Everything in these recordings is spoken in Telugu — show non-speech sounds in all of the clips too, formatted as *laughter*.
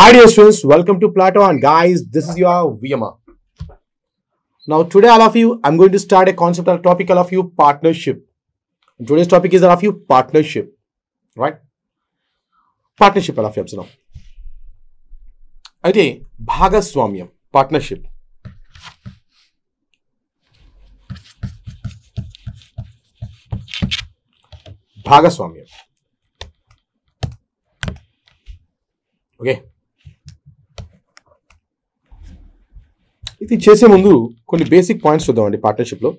Hi dear students, welcome to Plato and guys, this is your VMA. Now today all of you, I'm going to start a concept or topic all of you, partnership. And today's topic is all of you, partnership, right? Partnership all of you, now. అయితే Partnership. partnership. భాగస్వామ్యం Okay. ఇది చేసే ముందు కొన్ని బేసిక్ పాయింట్స్ చూద్దామండి పార్ట్నర్షిప్లో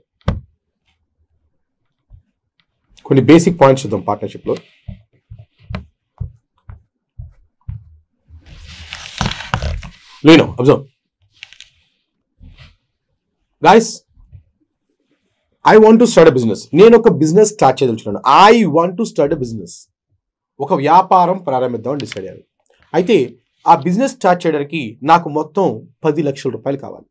కొన్ని బేసిక్ పాయింట్స్ చూద్దాం పార్ట్నర్షిప్లో లేను observe guys I want to start a business నేను ఒక బిజినెస్ స్టార్ట్ చేయదలుచున్నాను I want to start a business ఒక వ్యాపారం ప్రారంభిద్దామని డిసైడ్ అయ్యాను అయితే ఆ బిజినెస్ స్టార్ట్ చేయడానికి నాకు మొత్తం పది లక్షల రూపాయలు కావాలి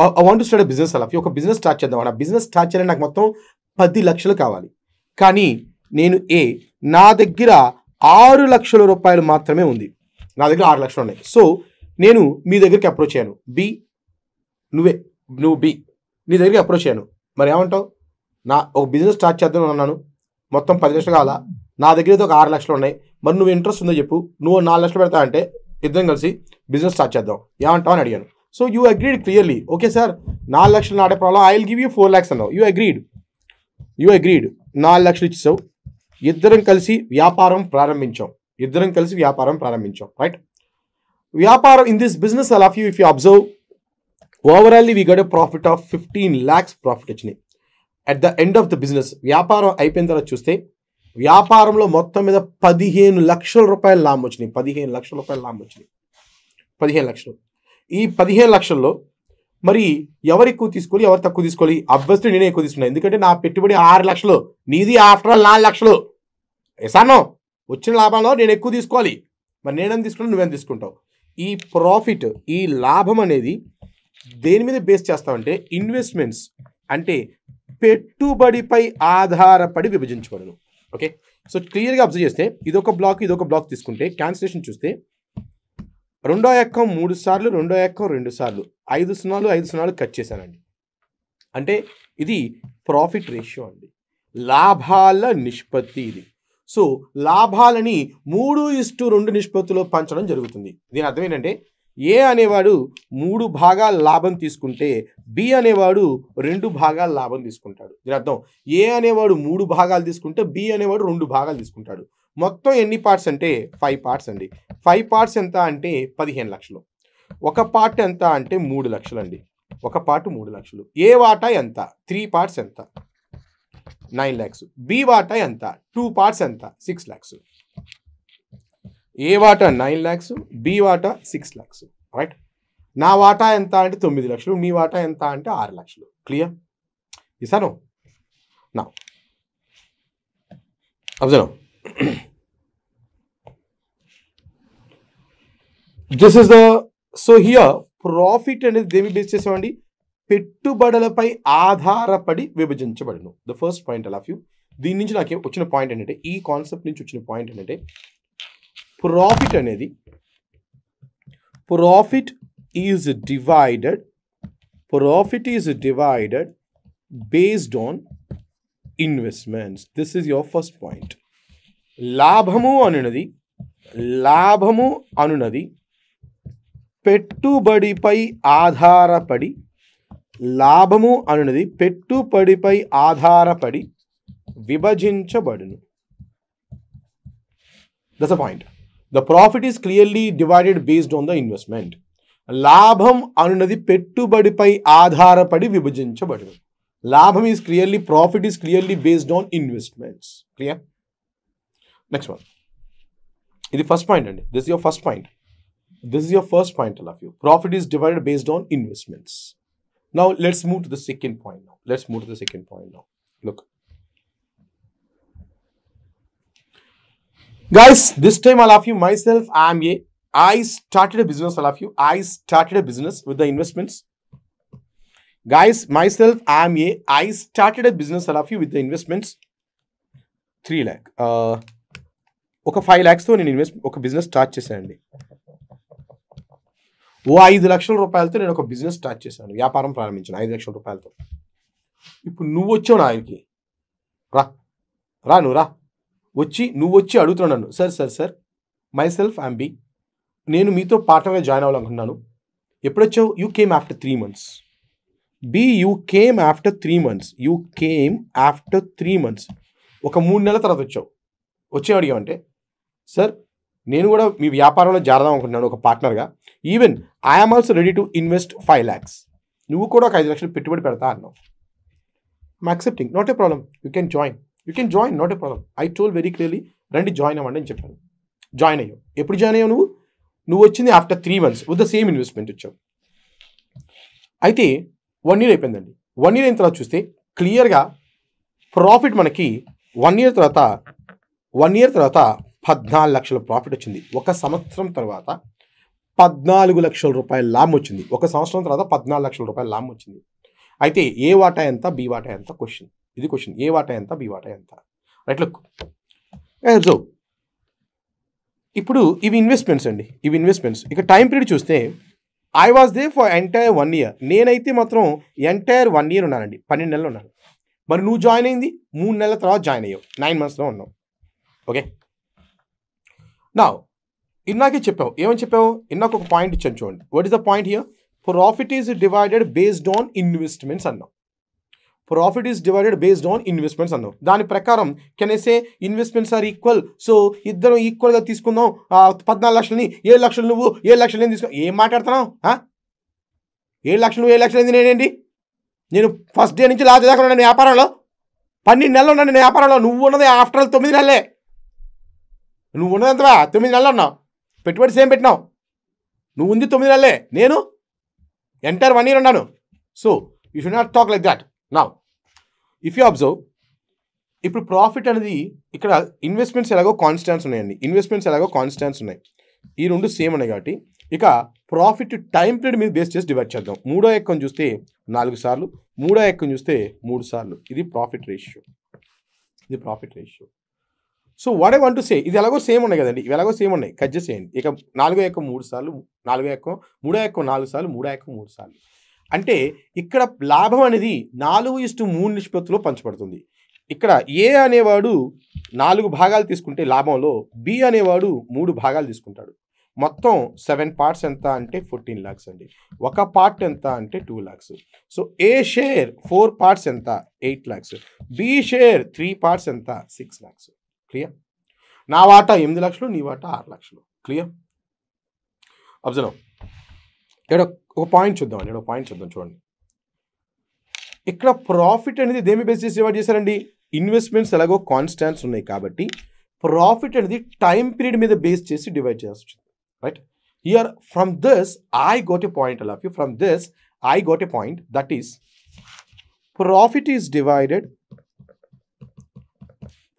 I want start start business అలా ఒక బిజినెస్ స్టార్ట్ చేద్దాం ఆ బిజినెస్ స్టార్ట్ చేయాలని నాకు మొత్తం పది లక్షలు కావాలి కానీ నేను ఏ నా దగ్గర ఆరు లక్షల రూపాయలు మాత్రమే ఉంది నా దగ్గర ఆరు లక్షలు ఉన్నాయి సో నేను మీ దగ్గరికి అప్రోచ్ అయ్యాను బి నువ్వే నువ్వు బి నీ దగ్గరికి అప్రోచ్ అయ్యాను మరి ఏమంటావు నా ఒక బిజినెస్ స్టార్ట్ చేద్దాం అన్నాను మొత్తం పది లక్షలు కావాలా నా దగ్గర ఒక ఆరు లక్షలు ఉన్నాయి మరి నువ్వు ఇంట్రెస్ట్ ఉందో చెప్పు నువ్వు నాలుగు లక్షలు పెడతా అంటే ఇద్దరం కలిసి బిజినెస్ స్టార్ట్ చేద్దాం ఏమంటావు అని అడిగాను so you agreed clearly okay sir నాలుగు లక్షలు not a problem I will give you four lakhs అన్నావు యూ అగ్రీడ్ యూ అగ్రీడ్ నాలుగు లక్షలు ఇచ్చావు ఇద్దరం కలిసి వ్యాపారం ప్రారంభించాం ఇద్దరం కలిసి వ్యాపారం ప్రారంభించాం రైట్ వ్యాపారం in this business all of you if you observe overally we got a profit of fifteen lakhs profit వచ్చినాయి at the end of the business వ్యాపారం అయిపోయిన తర్వాత చూస్తే వ్యాపారంలో మొత్తం మీద పదిహేను లక్షల రూపాయలు లాభం వచ్చినాయి పదిహేను లక్షల రూపాయలు లాభం వచ్చినాయి పదిహేను లక్షలు ఈ పదిహేను లక్షల్లో మరి ఎవరు ఎక్కువ తీసుకోవాలి ఎవరు తక్కువ తీసుకోవాలి అబ్వియస్లీ నేనే ఎక్కువ తీసుకున్నాను ఎందుకంటే నా పెట్టుబడి ఆరు లక్షలు నీది ఆఫ్టర్ ఆల్ నాలుగు లక్షలు ఎసానో వచ్చిన లాభంలో నేను ఎక్కువ తీసుకోవాలి మరి నేనేం తీసుకున్నా నువ్వేం తీసుకుంటావు ఈ ప్రాఫిట్ ఈ లాభం అనేది దేని మీద బేస్ చేస్తామంటే ఇన్వెస్ట్మెంట్స్ అంటే పెట్టుబడిపై ఆధారపడి విభజించబడదు ఓకే సో క్లియర్గా అబ్జర్వ్ చేస్తే ఇదొక బ్లాక్ ఇదొక బ్లాక్ తీసుకుంటే క్యాన్సిలేషన్ చూస్తే రెండో ఎక్కం మూడు సార్లు రెండో ఎక్కం రెండు సార్లు ఐదు సున్నాలు ఐదు సున్నాలు కట్ చేశానండి అంటే ఇది ప్రాఫిట్ రేషియో అండి లాభాల నిష్పత్తి ఇది సో లాభాలని మూడు ఇస్టు రెండు నిష్పత్తిలో పంచడం జరుగుతుంది దీని అర్థం ఏంటంటే ఏ అనేవాడు మూడు భాగాల లాభం తీసుకుంటే బి అనేవాడు రెండు భాగాల లాభం తీసుకుంటాడు దీని అర్థం ఏ అనేవాడు మూడు భాగాలు తీసుకుంటే బి అనేవాడు రెండు భాగాలు తీసుకుంటాడు మొత్తం ఎన్ని పార్ట్స్ అంటే ఫైవ్ పార్ట్స్ అండి ఫైవ్ పార్ట్స్ ఎంత అంటే పదిహేను లక్షలు ఒక పార్ట్ ఎంత అంటే మూడు లక్షలు అండి ఒక పార్ట్ మూడు లక్షలు ఏ వాటా ఎంత త్రీ పార్ట్స్ ఎంత నైన్ ల్యాక్స్ బి వాటా ఎంత టూ పార్ట్స్ ఎంత సిక్స్ ల్యాక్స్ ఏ వాటా నైన్ ల్యాక్స్ బి వాటా సిక్స్ ల్యాక్స్ రైట్ నా వాటా ఎంత అంటే తొమ్మిది లక్షలు మీ వాటా ఎంత అంటే ఆరు లక్షలు క్లియర్ ఇసాను నా observe this is the so here profit అనేది దేవి బేస్ చేసామండి పెట్టుబడులపై ఆధారపడి విభజించబడిను ద ఫస్ట్ పాయింట్ అలా యూ దీని నుంచి నాకు వచ్చిన పాయింట్ ఏంటంటే ఈ కాన్సెప్ట్ నుంచి వచ్చిన పాయింట్ ఏంటంటే ప్రాఫిట్ అనేది profit is divided profit is divided based on investments this is your first point లాభము అనున్నది లాభము అనున్నది పెట్టుబడిపై ఆధారపడి లాభము అనున్నది పెట్టుబడిపై ఆధారపడి విభజించబడును thus a point the profit is clearly divided based on the investment లాభం అనున్నది పెట్టుబడిపై ఆధారపడి విభజించబడును లాభం is clearly profit is clearly based on investments clear next one ఇది ఫస్ట్ పాయింట్ అండి this your first point this your first point of you profit is divided based on investments now let's move to the second point now let's move to the second point now look guys this time i'll have you myself i am a i started a business i'll have you i started a business with the investments guys myself i am a i started a business i'll have you with the investments 3 lakh uh ఒక ఫైవ్ ల్యాక్స్తో నేను ఇన్వెస్ట్ ఒక బిజినెస్ స్టార్ట్ చేశానండి ఓ ఐదు లక్షల రూపాయలతో నేను ఒక బిజినెస్ స్టార్ట్ చేశాను వ్యాపారం ప్రారంభించాను ఐదు లక్షల రూపాయలతో ఇప్పుడు నువ్వు వచ్చావు నా ఆయనకి రా రా నువ్వు రా వచ్చి నువ్వు వచ్చి అడుగుతున్నావు నన్ను sir sir sir myself I'm B నేను మీతో పార్ట్నర్గా జాయిన్ అవ్వాలనుకున్నాను ఎప్పుడొచ్చావు you came after three months B you came after three months you came after three months ఒక మూడు నెలల తర్వాత వచ్చావు వచ్చే అడిగావంటే సార్ నేను కూడా మీ వ్యాపారంలో జారదాం అనుకుంటున్నాను ఒక పార్ట్నర్గా even I am also ready to invest five lakhs నువ్వు కూడా ఒక ఐదు లక్షలు పెట్టుబడి పెడతా అన్నావు I'm accepting not a problem you can join you can join not a problem I told very clearly రండి జాయిన్ అవ్వండి అని చెప్పాను జాయిన్ అయ్యావు ఎప్పుడు జాయిన్ అయ్యావు నువ్వు నువ్వు వచ్చింది after three months with the same investment వచ్చావు అయితే వన్ ఇయర్ అయిపోయిందండి వన్ ఇయర్ అయిన తర్వాత చూస్తే క్లియర్గా ప్రాఫిట్ మనకి వన్ ఇయర్ తర్వాత వన్ ఇయర్ తర్వాత పద్నాలుగు లక్షల ప్రాఫిట్ వచ్చింది ఒక సంవత్సరం తర్వాత పద్నాలుగు లక్షల రూపాయల లాభం వచ్చింది ఒక సంవత్సరం తర్వాత పద్నాలుగు లక్షల రూపాయల లాభం వచ్చింది అయితే ఏ వాటా ఎంత బి వాటా ఎంత క్వశ్చన్ ఇది క్వశ్చన్ ఏ వాటా ఎంత బి వాటా ఎంత రైట్ లుక్ సో ఇప్పుడు ఇవి ఇన్వెస్ట్మెంట్స్ అండి ఇవి ఇన్వెస్ట్మెంట్స్ ఇక టైం పీరియడ్ చూస్తే I was there for entire one year నేనైతే మాత్రం ఎంటైర్ వన్ ఇయర్ ఉన్నానండి పన్నెండు నెలలు ఉన్నాను మరి నువ్వు జాయిన్ అయింది మూడు నెలల తర్వాత జాయిన్ అయ్యావు నైన్ మంత్స్లో ఉన్నావు ఓకే నా ఇన్నాకే చెప్పావు ఏమని చెప్పావు ఇన్నాక ఒక పాయింట్ ఇచ్చాను చూడండి what is the point here profit is divided based on investments అన్నాం profit is divided based on investments అన్నాం దాని ప్రకారం కెనేసే ఇన్వెస్ట్మెంట్స్ ఆర్ ఈక్వల్ సో ఇద్దరం ఈక్వల్గా తీసుకుందాం పద్నాలుగు లక్షలని ఏడు లక్షలు నువ్వు ఏడు లక్షలు నేను తీసుకో ఏం మాట్లాడుతున్నావు ఏడు లక్షలు నువ్వు ఏడు లక్షలు ఏంది నేనేంటి నేను ఫస్ట్ డే నుంచి లాస్ట్ దాకా ఉన్నాను వ్యాపారంలో పన్నెండు నెలలు ఉన్నాను వ్యాపారంలో నువ్వు ఉన్నది ఆఫ్టర్ తొమ్మిది నెలలే నువ్వు ఉన్నదంతవా తొమ్మిది నెలలు ఉన్నావు పెట్టుబడి సేమ్ పెట్టినావు నువ్వు ఉంది తొమ్మిది నెలలే నేను ఎంటర్ వన్ ఇయర్ ఉన్నాను so you should not talk like that నా ఇఫ్ యూ అబ్జర్వ్ ఇప్పుడు ప్రాఫిట్ అనేది ఇక్కడ ఇన్వెస్ట్మెంట్స్ ఎలాగో కాన్స్టాన్స్ ఉన్నాయండి ఇన్వెస్ట్మెంట్స్ ఎలాగో కాన్స్టాన్స్ ఉన్నాయి ఈ రెండు సేమ్ ఉన్నాయి కాబట్టి ఇక ప్రాఫిట్ టైం పీరియడ్ మీద బేస్ చేసి డివైడ్ చేద్దాం మూడో ఎక్కం చూస్తే నాలుగు సార్లు మూడో ఎక్కం చూస్తే మూడు సార్లు ఇది ప్రాఫిట్ రేషియో ఇది ప్రాఫిట్ రేషియో సో వాడే వన్ టు సే ఇది ఎలాగో సేమ్ ఉన్నాయి కదండి ఇవి ఎలాగో సేమ్ ఉన్నాయి కట్ చేసేయండి ఇక నాలుగో యొక్క మూడు సార్లు నాలుగో యొక్క మూడో యొక్క నాలుగు సార్లు మూడో యొక్క మూడు సార్లు అంటే ఇక్కడ లాభం అనేది నాలుగు ఇస్టు మూడు నిష్పత్తిలో పంచబడుతుంది ఇక్కడ ఏ అనేవాడు నాలుగు భాగాలు తీసుకుంటే లాభంలో బి అనేవాడు మూడు భాగాలు తీసుకుంటాడు మొత్తం సెవెన్ పార్ట్స్ ఎంత అంటే ఫోర్టీన్ ల్యాక్స్ అండి ఒక పార్ట్ ఎంత అంటే two lakhs so A share four parts ఎంత eight lakhs B share three parts ఎంత సిక్స్ ల్యాక్స్ క్లియర్ నా వాటా ఎనిమిది లక్షలు నీ వాటా ఆరు లక్షలు క్లియర్ అబ్జర్వ్ ఇక్కడ ఒక పాయింట్ చూద్దామండి అండి పాయింట్ చూద్దాం చూడండి ఇక్కడ ప్రాఫిట్ అనేది దేమి బేస్ చేసి డివైడ్ చేశారండి ఇన్వెస్ట్మెంట్స్ ఎలాగో కాన్స్టాన్స్ ఉన్నాయి కాబట్టి ప్రాఫిట్ అనేది టైం పీరియడ్ మీద బేస్ చేసి డివైడ్ చేయాల్సి వచ్చింది right here from this I got a point you from this I got a point that is profit is divided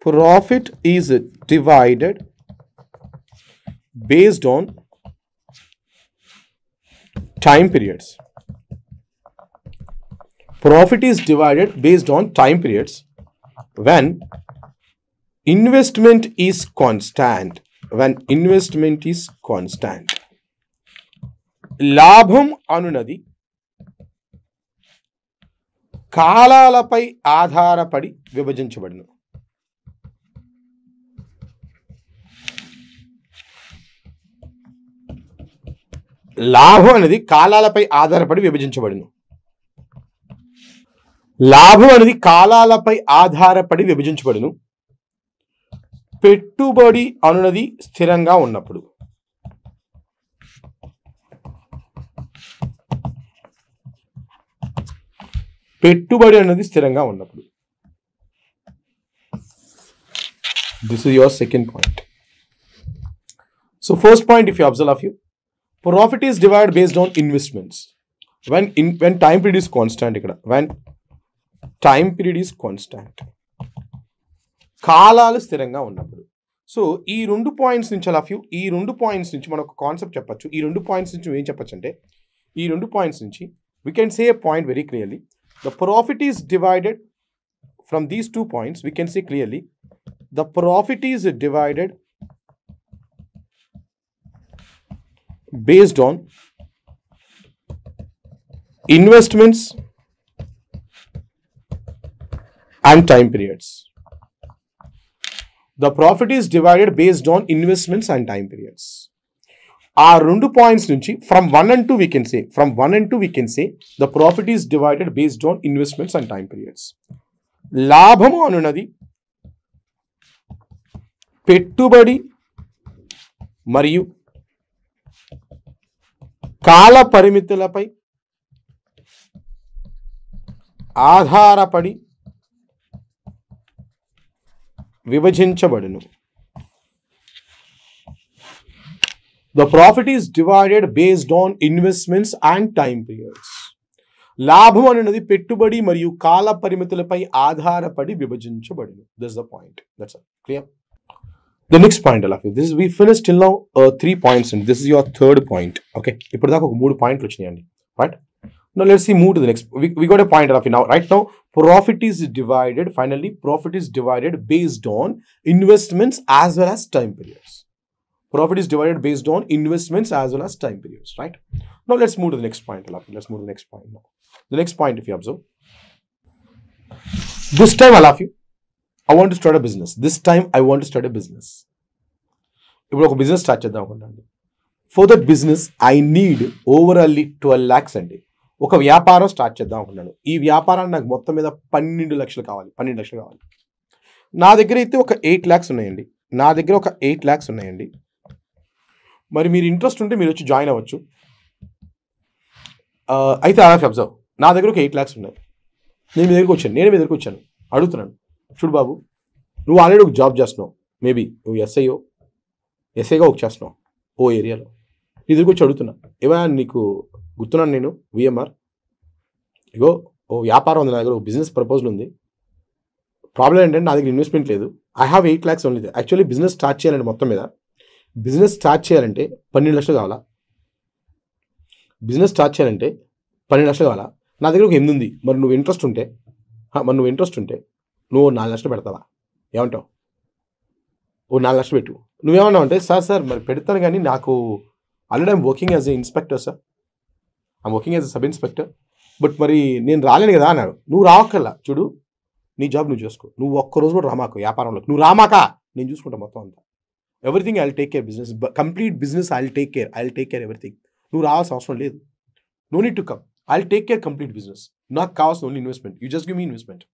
profit is divided based on time periods. Profit is divided based on time periods when investment is constant. When investment is constant. లాభం అనునది కాలాలపై ఆధారపడి విభజించబడును లాభం అనేది కాలాలపై ఆధారపడి విభజించబడింది లాభం అనేది కాలాలపై ఆధారపడి విభజించబడును పెట్టుబడి అనున్నది స్థిరంగా ఉన్నప్పుడు పెట్టుబడి అనేది స్థిరంగా ఉన్నప్పుడు this is your second point so first point if you observe of you profit is divide based on investments when in when time period is constant ఇక్కడ when time period is constant కాలాలు స్థిరంగా ఉన్నప్పుడు సో ఈ రెండు పాయింట్స్ నుంచి అలా ఫ్యూ ఈ రెండు పాయింట్స్ నుంచి మనం ఒక కాన్సెప్ట్ చెప్పచ్చు ఈ రెండు పాయింట్స్ నుంచి ఏం చెప్పచ్చు అంటే ఈ రెండు పాయింట్స్ నుంచి we can say point very clearly the profit is divided from these two points we can say clearly the profit is divided based on investments and time periods. The profit is divided based on investments and time periods. Our two points, from 1 and 2 we can say, from 1 and 2 we can say, the profit is divided based on investments and time periods. Labham anunadi, pettubadi, mariyu, కాల పరిమితులపై ఆధారపడి విభజించబడును the profit is divided based on investments and time periods లాభం అనేది పెట్టుబడి మరియు కాల పరిమితులపై ఆధారపడి విభజించబడును this the point that's clear the next point I'll have this is we finished till now uh, three points and this is your third point okay ఇప్పుడు దాకా ఒక మూడు పాయింట్లు వచ్చినాయండి right now let's see move to the next we, we got a point Rafi now right now profit is divided finally profit is divided based on investments as well as time periods profit is divided based on investments as well as time periods right now let's move to the next point Rafi let's move to the next point now the next point if you observe this time I'll have you I want start a business this time I want start a business ఇప్పుడు ఒక బిజినెస్ స్టార్ట్ చేద్దాం అనుకుంటాను for the business I need overall twelve lakhs అండి ఒక వ్యాపారం స్టార్ట్ చేద్దాం అనుకున్నాను ఈ వ్యాపారాన్ని నాకు మొత్తం మీద పన్నెండు లక్షలు కావాలి పన్నెండు లక్షలు కావాలి నా దగ్గర అయితే ఒక ఎయిట్ ల్యాక్స్ ఉన్నాయండి నా దగ్గర ఒక ఎయిట్ ల్యాక్స్ ఉన్నాయండి మరి మీరు ఇంట్రెస్ట్ ఉంటే మీరు వచ్చి జాయిన్ అవ్వచ్చు అయితే ఐ అబ్జర్వ్ నా దగ్గర ఒక ఎయిట్ ల్యాక్స్ ఉన్నాయి నేను మీ దగ్గరికి వచ్చాను నేను మీ దగ్గరకు వచ్చాను అడుగుతున్నాను చూడు బాబు నువ్వు ఆల్రెడీ ఒక జాబ్ చేస్తున్నావు మేబీ నువ్వు ఎస్ఐఓ ఎస్ఐగా ఒక చేస్తున్నావు ఓ ఏరియాలో నీ దగ్గర వచ్చి అడుగుతున్నా ఏమైనా నీకు గుర్తున్నాను నేను విఎంఆర్ ఇగో ఓ వ్యాపారం ఉంది నా దగ్గర ఒక బిజినెస్ ప్రపోజల్ ఉంది ప్రాబ్లం ఏంటంటే నా దగ్గర ఇన్వెస్ట్మెంట్ లేదు I have eight lakhs only actually business start చేయాలంటే మొత్తం మీద బిజినెస్ స్టార్ట్ చేయాలంటే పన్నెండు లక్షలు కావాలా బిజినెస్ స్టార్ట్ చేయాలంటే పన్నెండు లక్షలు కావాలా నా దగ్గర ఒక ఎనిమిది ఉంది మరి నువ్వు ఇంట్రెస్ట్ ఉంటే మరి నువ్వు ఇంట్రెస్ట్ ఉంటే నువ్వు నాలుగు లక్షలు పెడతావా ఏమంటావు ఓ నాలుగు లక్షలు పెట్టు నువ్వేమన్నావు అంటే సార్ సార్ మరి పెడతాను కానీ నాకు already I'm working as a inspector sir I'm working as a sub inspector but మరి నేను రాలేను కదా అన్నాడు నువ్వు రావక్కల్లా చూడు నీ జాబ్ నువ్వు చేసుకో నువ్వు ఒక్కరోజు కూడా రామాకు వ్యాపారంలో నువ్వు రామాక నేను చూసుకుంటా మొత్తం అంతా everything I take care business complete business I take care I take care everything నువ్వు రావాల్సిన అవసరం లేదు no need to come I take care complete business నాకు కావాల్సిన only investment you just give me investment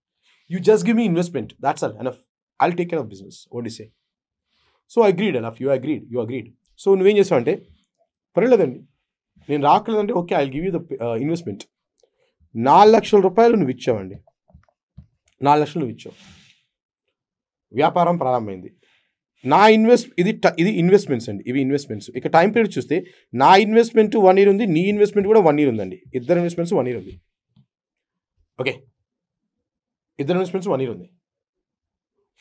you just give me investment that's all Enough. I'll take care of business ఓట్ do ఏ సో అగ్రీడ్ అలఫ్ you agreed you agreed so నువ్వేం చేసావు అంటే పర్లేదండి నేను రాకలేదంటే okay I give you the investment నాలుగు లక్షల రూపాయలు నువ్వు ఇచ్చావండి నాలుగు లక్షలు నువ్వు ఇచ్చావు వ్యాపారం ప్రారంభమైంది నా ఇన్వెస్ట్ ఇది ఇది ఇన్వెస్ట్మెంట్స్ అండి ఇవి ఇన్వెస్ట్మెంట్స్ ఇక టైం పీరియడ్ చూస్తే నా ఇన్వెస్ట్మెంట్ వన్ ఇయర్ ఉంది నీ ఇన్వెస్ట్మెంట్ కూడా వన్ ఇయర్ ఉందండి ఇద్దరు ఇన్వెస్ట్మెంట్స్ వన్ ఇయర్ ఉంది ఓకే ఇద్దరు ఇన్వెస్ట్మెంట్స్ వన్ ఇయర్ ఉంది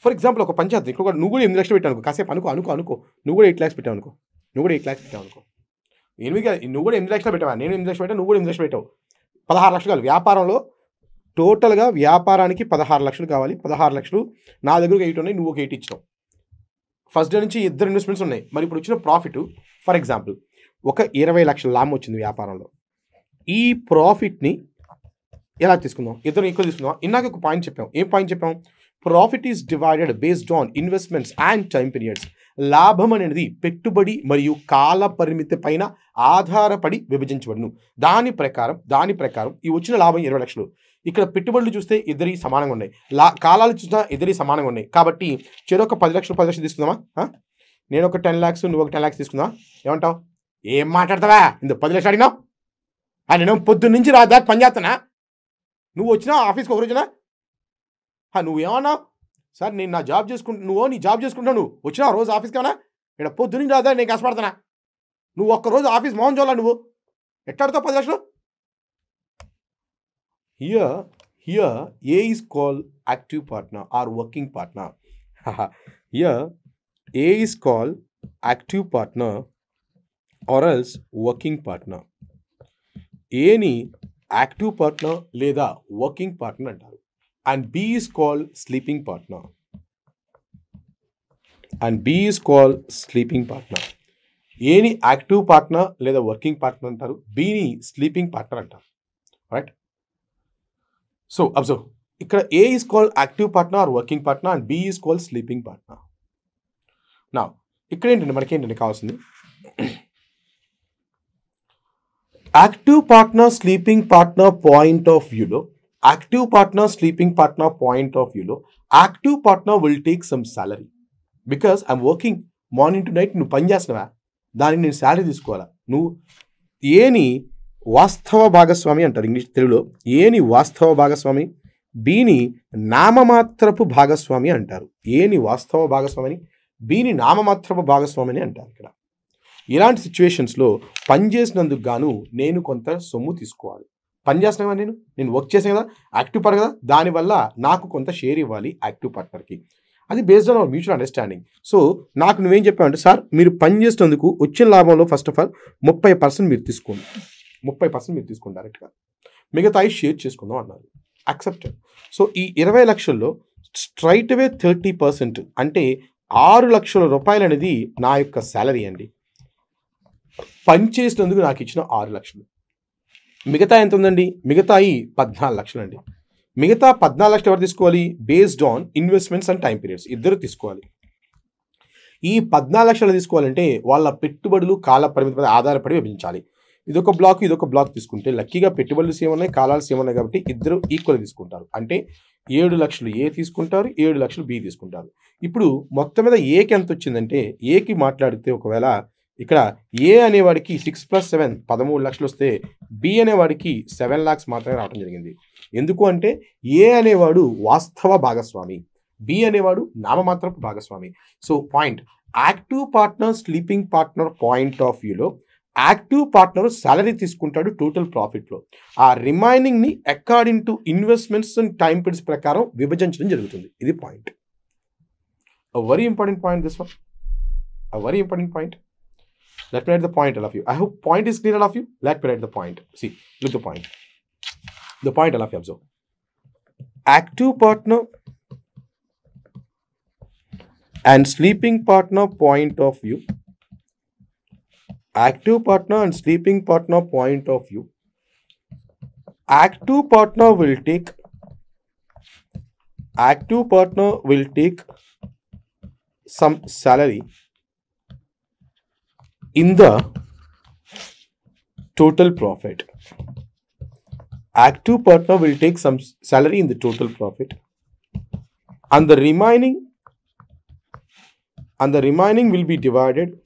ఫర్ ఎగ్జాంపుల్ ఒక పంచాయతీ ఇక్కడ నువ్వు కూడా ఎనిమిది లక్షలు పెట్టాను కాసేపు అనుకో అనుకో అనుకో నువ్వు కూడా ఎయిట్ ల్యాక్స్ పెట్టావు అనుకో నువ్వు కూడా ఎయిట్ ల్యాక్స్ పెట్టావు అనుకో ఎనిమిది నువ్వు కూడా ఎనిమిది లక్షలు పెట్టావా నేను ఎనిమిది లక్షలు పెట్టావు నువ్వు కూడా ఎనిమిది లక్షలు పెట్టావు పదహారు లక్షలు కావాలి వ్యాపారంలో టోటల్గా వ్యాపారానికి పదహారు లక్షలు కావాలి పదహారు లక్షలు నా దగ్గర ఎయిట్ ఉన్నాయి నువ్వు ఒక ఎయిట్ ఇచ్చినావు ఫస్ట్ డే నుంచి ఇద్దరు ఇన్వెస్ట్మెంట్స్ ఉన్నాయి మరి ఇప్పుడు వచ్చిన ప్రాఫిట్ ఫర్ ఎగ్జాంపుల్ ఒక ఇరవై లక్షల లాభం వచ్చింది వ్యాపారంలో ఈ ప్రాఫిట్ని ఎలా తీసుకుందాం ఇద్దరు ఈక్వల్ తీసుకుందాం ఇందాక ఒక పాయింట్ చెప్పాం ఏం పాయింట్ చెప్పాం profit is divided based on investments and time periods లాభం అనేది పెట్టుబడి మరియు కాల పరిమితి పైన ఆధారపడి విభజించబడును దాని ప్రకారం దాని ప్రకారం ఈ వచ్చిన లాభం ఇరవై లక్షలు ఇక్కడ పెట్టుబడులు చూస్తే ఇద్దరి సమానంగా ఉన్నాయి లా కాలాలు చూసినా ఇద్దరి సమానంగా ఉన్నాయి కాబట్టి చెరొక పది లక్షలు పది లక్షలు తీసుకుందామా నేను ఒక టెన్ ల్యాక్స్ నువ్వు ఒక టెన్ ల్యాక్స్ తీసుకుందా ఏమంటావు ఏం మాట్లాడతావా ఇందు పది లక్షలు అడిగినావు నేను పొద్దున్నీ నుంచి రాదా పని చేస్తానా నువ్వు వచ్చినా ఆఫీస్ కొరోజునా హనువే ఆన సార్ ని నా జాబ్ చేసుకుంటు ను ఓని జాబ్ చేసుకుంటావు ను వచ్చినా రోజ ఆఫీస్ కమనా ఎడ పొదుని రాదా నే కస్ పడతనా ను ఒక్క రోజు ఆఫీస్ మోహన్ జోలా ను ఎట్టాడతో 10 ఏళ్ళు here here A is call active partner or working partner here A is call active partner or else working partner ఏని యాక్టివ్ పార్ట్నర్ లేదా వర్కింగ్ పార్ట్నర్ అంటారు and B is call sleeping partner and B is call sleeping partner ఏని యాక్టివ్ పార్ట్నర్ లేదా వర్కింగ్ పార్ట్నర్ అంటారు బీని స్లీపింగ్ పార్ట్నర్ అంటారు రైట్ సో అబ్జర్వ్ ఇక్కడ A is call active partner or working partner and B is call sleeping partner నా ఇక్కడ ఏంటంటే మనకేంటంటే కావాల్సింది active partner sleeping partner point of వ్యూలో active partner sleeping partner point of వ్యూలో active partner will take some salary because I'm working morning to night నువ్వు పని చేస్తున్నావా దానికి నేను శాలరీ తీసుకోవాలా నువ్వు ఏని వాస్తవ భాగస్వామి అంటారు ఇంగ్లీష్ తెలుగులో ఏని వాస్తవ భాగస్వామి బీని నామమాత్రపు భాగస్వామి అంటారు ఏని వాస్తవ భాగస్వామిని బీని నామమాత్రపు భాగస్వామిని అంటారు ఇక్కడ ఇలాంటి సిచ్యువేషన్స్లో పనిచేసినందుకు గాను నేను కొంత సొమ్ము తీసుకోవాలి చేస్తాను కదా నేను నేను వర్క్ చేసాను కదా యాక్టివ్ పార్ట్నర్ కదా దానివల్ల నాకు కొంత షేర్ ఇవ్వాలి యాక్టివ్ పార్ట్నర్కి అది based on our mutual understanding so నాకు నువ్వేం చెప్పావంటే సార్ మీరు పని చేసినందుకు వచ్చిన లాభంలో ఫస్ట్ ఆఫ్ ఆల్ ముప్పై పర్సెంట్ మీరు తీసుకోండి ముప్పై పర్సెంట్ మీరు తీసుకోండి డైరెక్ట్గా మిగతా షేర్ చేసుకుందాం అన్నారు యాక్సెప్టెడ్ సో ఈ ఇరవై లక్షల్లో స్ట్రైట్ థర్టీ పర్సెంట్ అంటే ఆరు లక్షల రూపాయలు అనేది నా యొక్క శాలరీ అండి పనిచేసినందుకు నాకు ఇచ్చిన ఆరు లక్షలు మిగతా ఎంత ఉందండి మిగతా ఈ పద్నాలుగు లక్షలు అండి మిగతా పద్నాలుగు లక్షలు ఎవరు తీసుకోవాలి based on investments and time periods ఇద్దరు తీసుకోవాలి ఈ పద్నాలుగు లక్షలు తీసుకోవాలంటే వాళ్ళ పెట్టుబడులు కాల పరిమితిపై ఆధారపడి విభజించాలి ఇదొక బ్లాక్ ఇదొక బ్లాక్ తీసుకుంటే లక్కీగా పెట్టుబడులు సేమ్ ఉన్నాయి కాలాలు సేమ్ ఉన్నాయి కాబట్టి ఇద్దరు ఈక్వల్ తీసుకుంటారు అంటే ఏడు లక్షలు ఏ తీసుకుంటారు ఏడు లక్షలు బి తీసుకుంటారు ఇప్పుడు మొత్తం మీద ఏకి ఎంత వచ్చిందంటే ఏకి మాట్లాడితే ఒకవేళ ఇక్కడ ఏ అనేవాడికి సిక్స్ ప్లస్ సెవెన్ పదమూడు లక్షలు వస్తే బి అనేవాడికి సెవెన్ ల్యాక్స్ మాత్రమే రావడం జరిగింది ఎందుకు అంటే ఏ అనేవాడు వాస్తవ భాగస్వామి బి అనేవాడు నామమాత్రపు భాగస్వామి so point active partner sleeping partner point of వ్యూలో యాక్టివ్ పార్ట్నర్ సాలరీ తీసుకుంటాడు టోటల్ ప్రాఫిట్లో ఆ రిమైనింగ్ని according to investments and time periods ప్రకారం విభజించడం జరుగుతుంది ఇది point very important point this one very important point Let me write the point, all of you. I hope point is clear, all of you. Let me write the point. See, look the point. The point, all of you observe. Active partner and sleeping partner point of view. Active partner and sleeping partner point of view. Active partner will take active partner will take some salary in the total profit. Active partner will take some salary in the total profit and the remaining and the remaining will be divided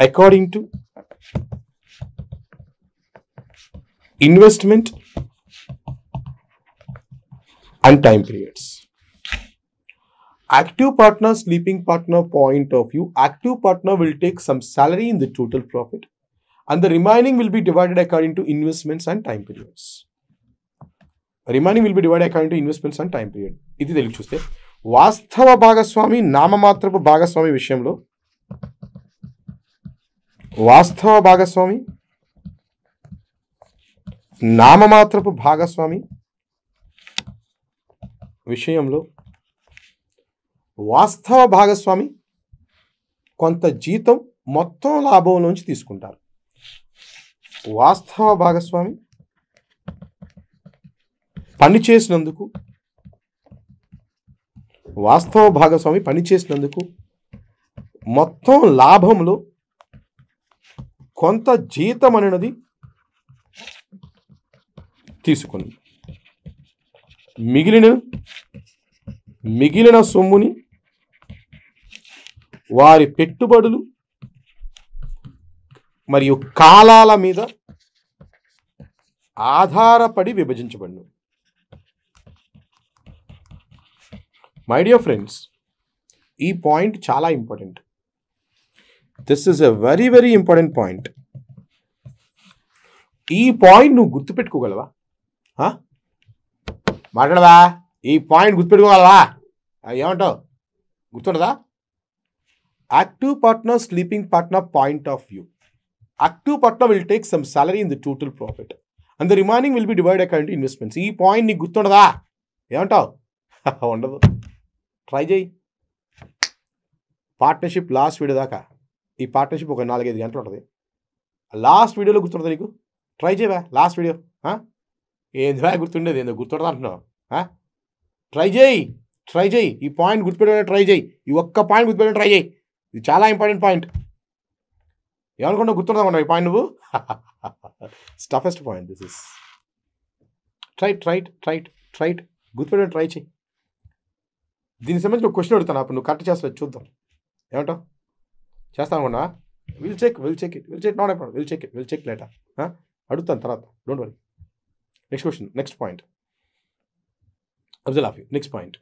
according to investment and time periods. Active partner sleeping partner point of view active partner will take some salary in the total profit and the remaining will be divided according to investments and time periods remaining will be divided according to investments and time period ఇది తెలియ చూస్తే వాస్తవ భాగస్వామి నామమాత్రపు భాగస్వామి విషయంలో వాస్తవ భాగస్వామి నామమాత్రపు భాగస్వామి విషయంలో వాస్తవ భాగస్వామి కొంత జీతం మొత్తం నుంచి తీసుకుంటారు వాస్తవ భాగస్వామి పని చేసినందుకు వాస్తవ భాగస్వామి పని చేసినందుకు మొత్తం లాభంలో కొంత జీతం అనేది తీసుకుంది మిగిలిన మిగిలిన సొమ్ముని వారి పెట్టుబడులు మరియు కాలాల మీద ఆధారపడి విభజించబడిన మై డియర్ ఫ్రెండ్స్ ఈ పాయింట్ చాలా important this is a very very important point ఈ పాయింట్ నువ్వు గుర్తుపెట్టుకోగలవా మాట్లాడవా ఈ పాయింట్ గుర్తుపెట్టుకోగలవా ఏమంటావు గుర్తుండదా active partner sleeping partner point of view active partner will take some salary in the total profit and the remaining will be divide account investments ఈ పాయింట్ నీకు గుర్తుండదా ఏమంటావు *laughs* ఉండదు ట్రై చేయి పార్ట్నర్షిప్ లాస్ట్ వీడియో దాకా ఈ పార్ట్నర్షిప్ ఒక నాలుగైదు గంటలు ఉంటుంది లాస్ట్ వీడియోలో గుర్తుంటుంది నీకు ట్రై చేయవా లాస్ట్ వీడియో ఏందివా గుర్తుండేది ఏందో గుర్తుండదు అంటున్నావు ట్రై చేయి ట్రై చేయి ఈ పాయింట్ గుర్తుపెట్టే ట్రై చేయి ఈ ఒక్క పాయింట్ గుర్తుపెట్టే ట్రై చేయి ఇది చాలా ఇంపార్టెంట్ పాయింట్ ఏమనుకుంటా గుర్తుందా ఈ పాయింట్ నువ్వు స్టఫెస్ట్ పాయింట్ దిస్ ఇస్ ట్రైట్ ట్రైట్ ట్రైట్ ట్రైట్ గుర్తుపెట్టి ట్రై చేయి దీనికి సంబంధించి ఒక క్వశ్చన్ అడుగుతాను అప్పుడు నువ్వు కరెక్ట్ చేస్తా చూద్దాం ఏమంటావు చేస్తాను అనుకున్నా will check will check it will check not ఎప్పుడు will check it will check later అడుగుతాను తర్వాత don't worry next question next point అబ్జల్ ఆఫ్ యూ నెక్స్ట్ పాయింట్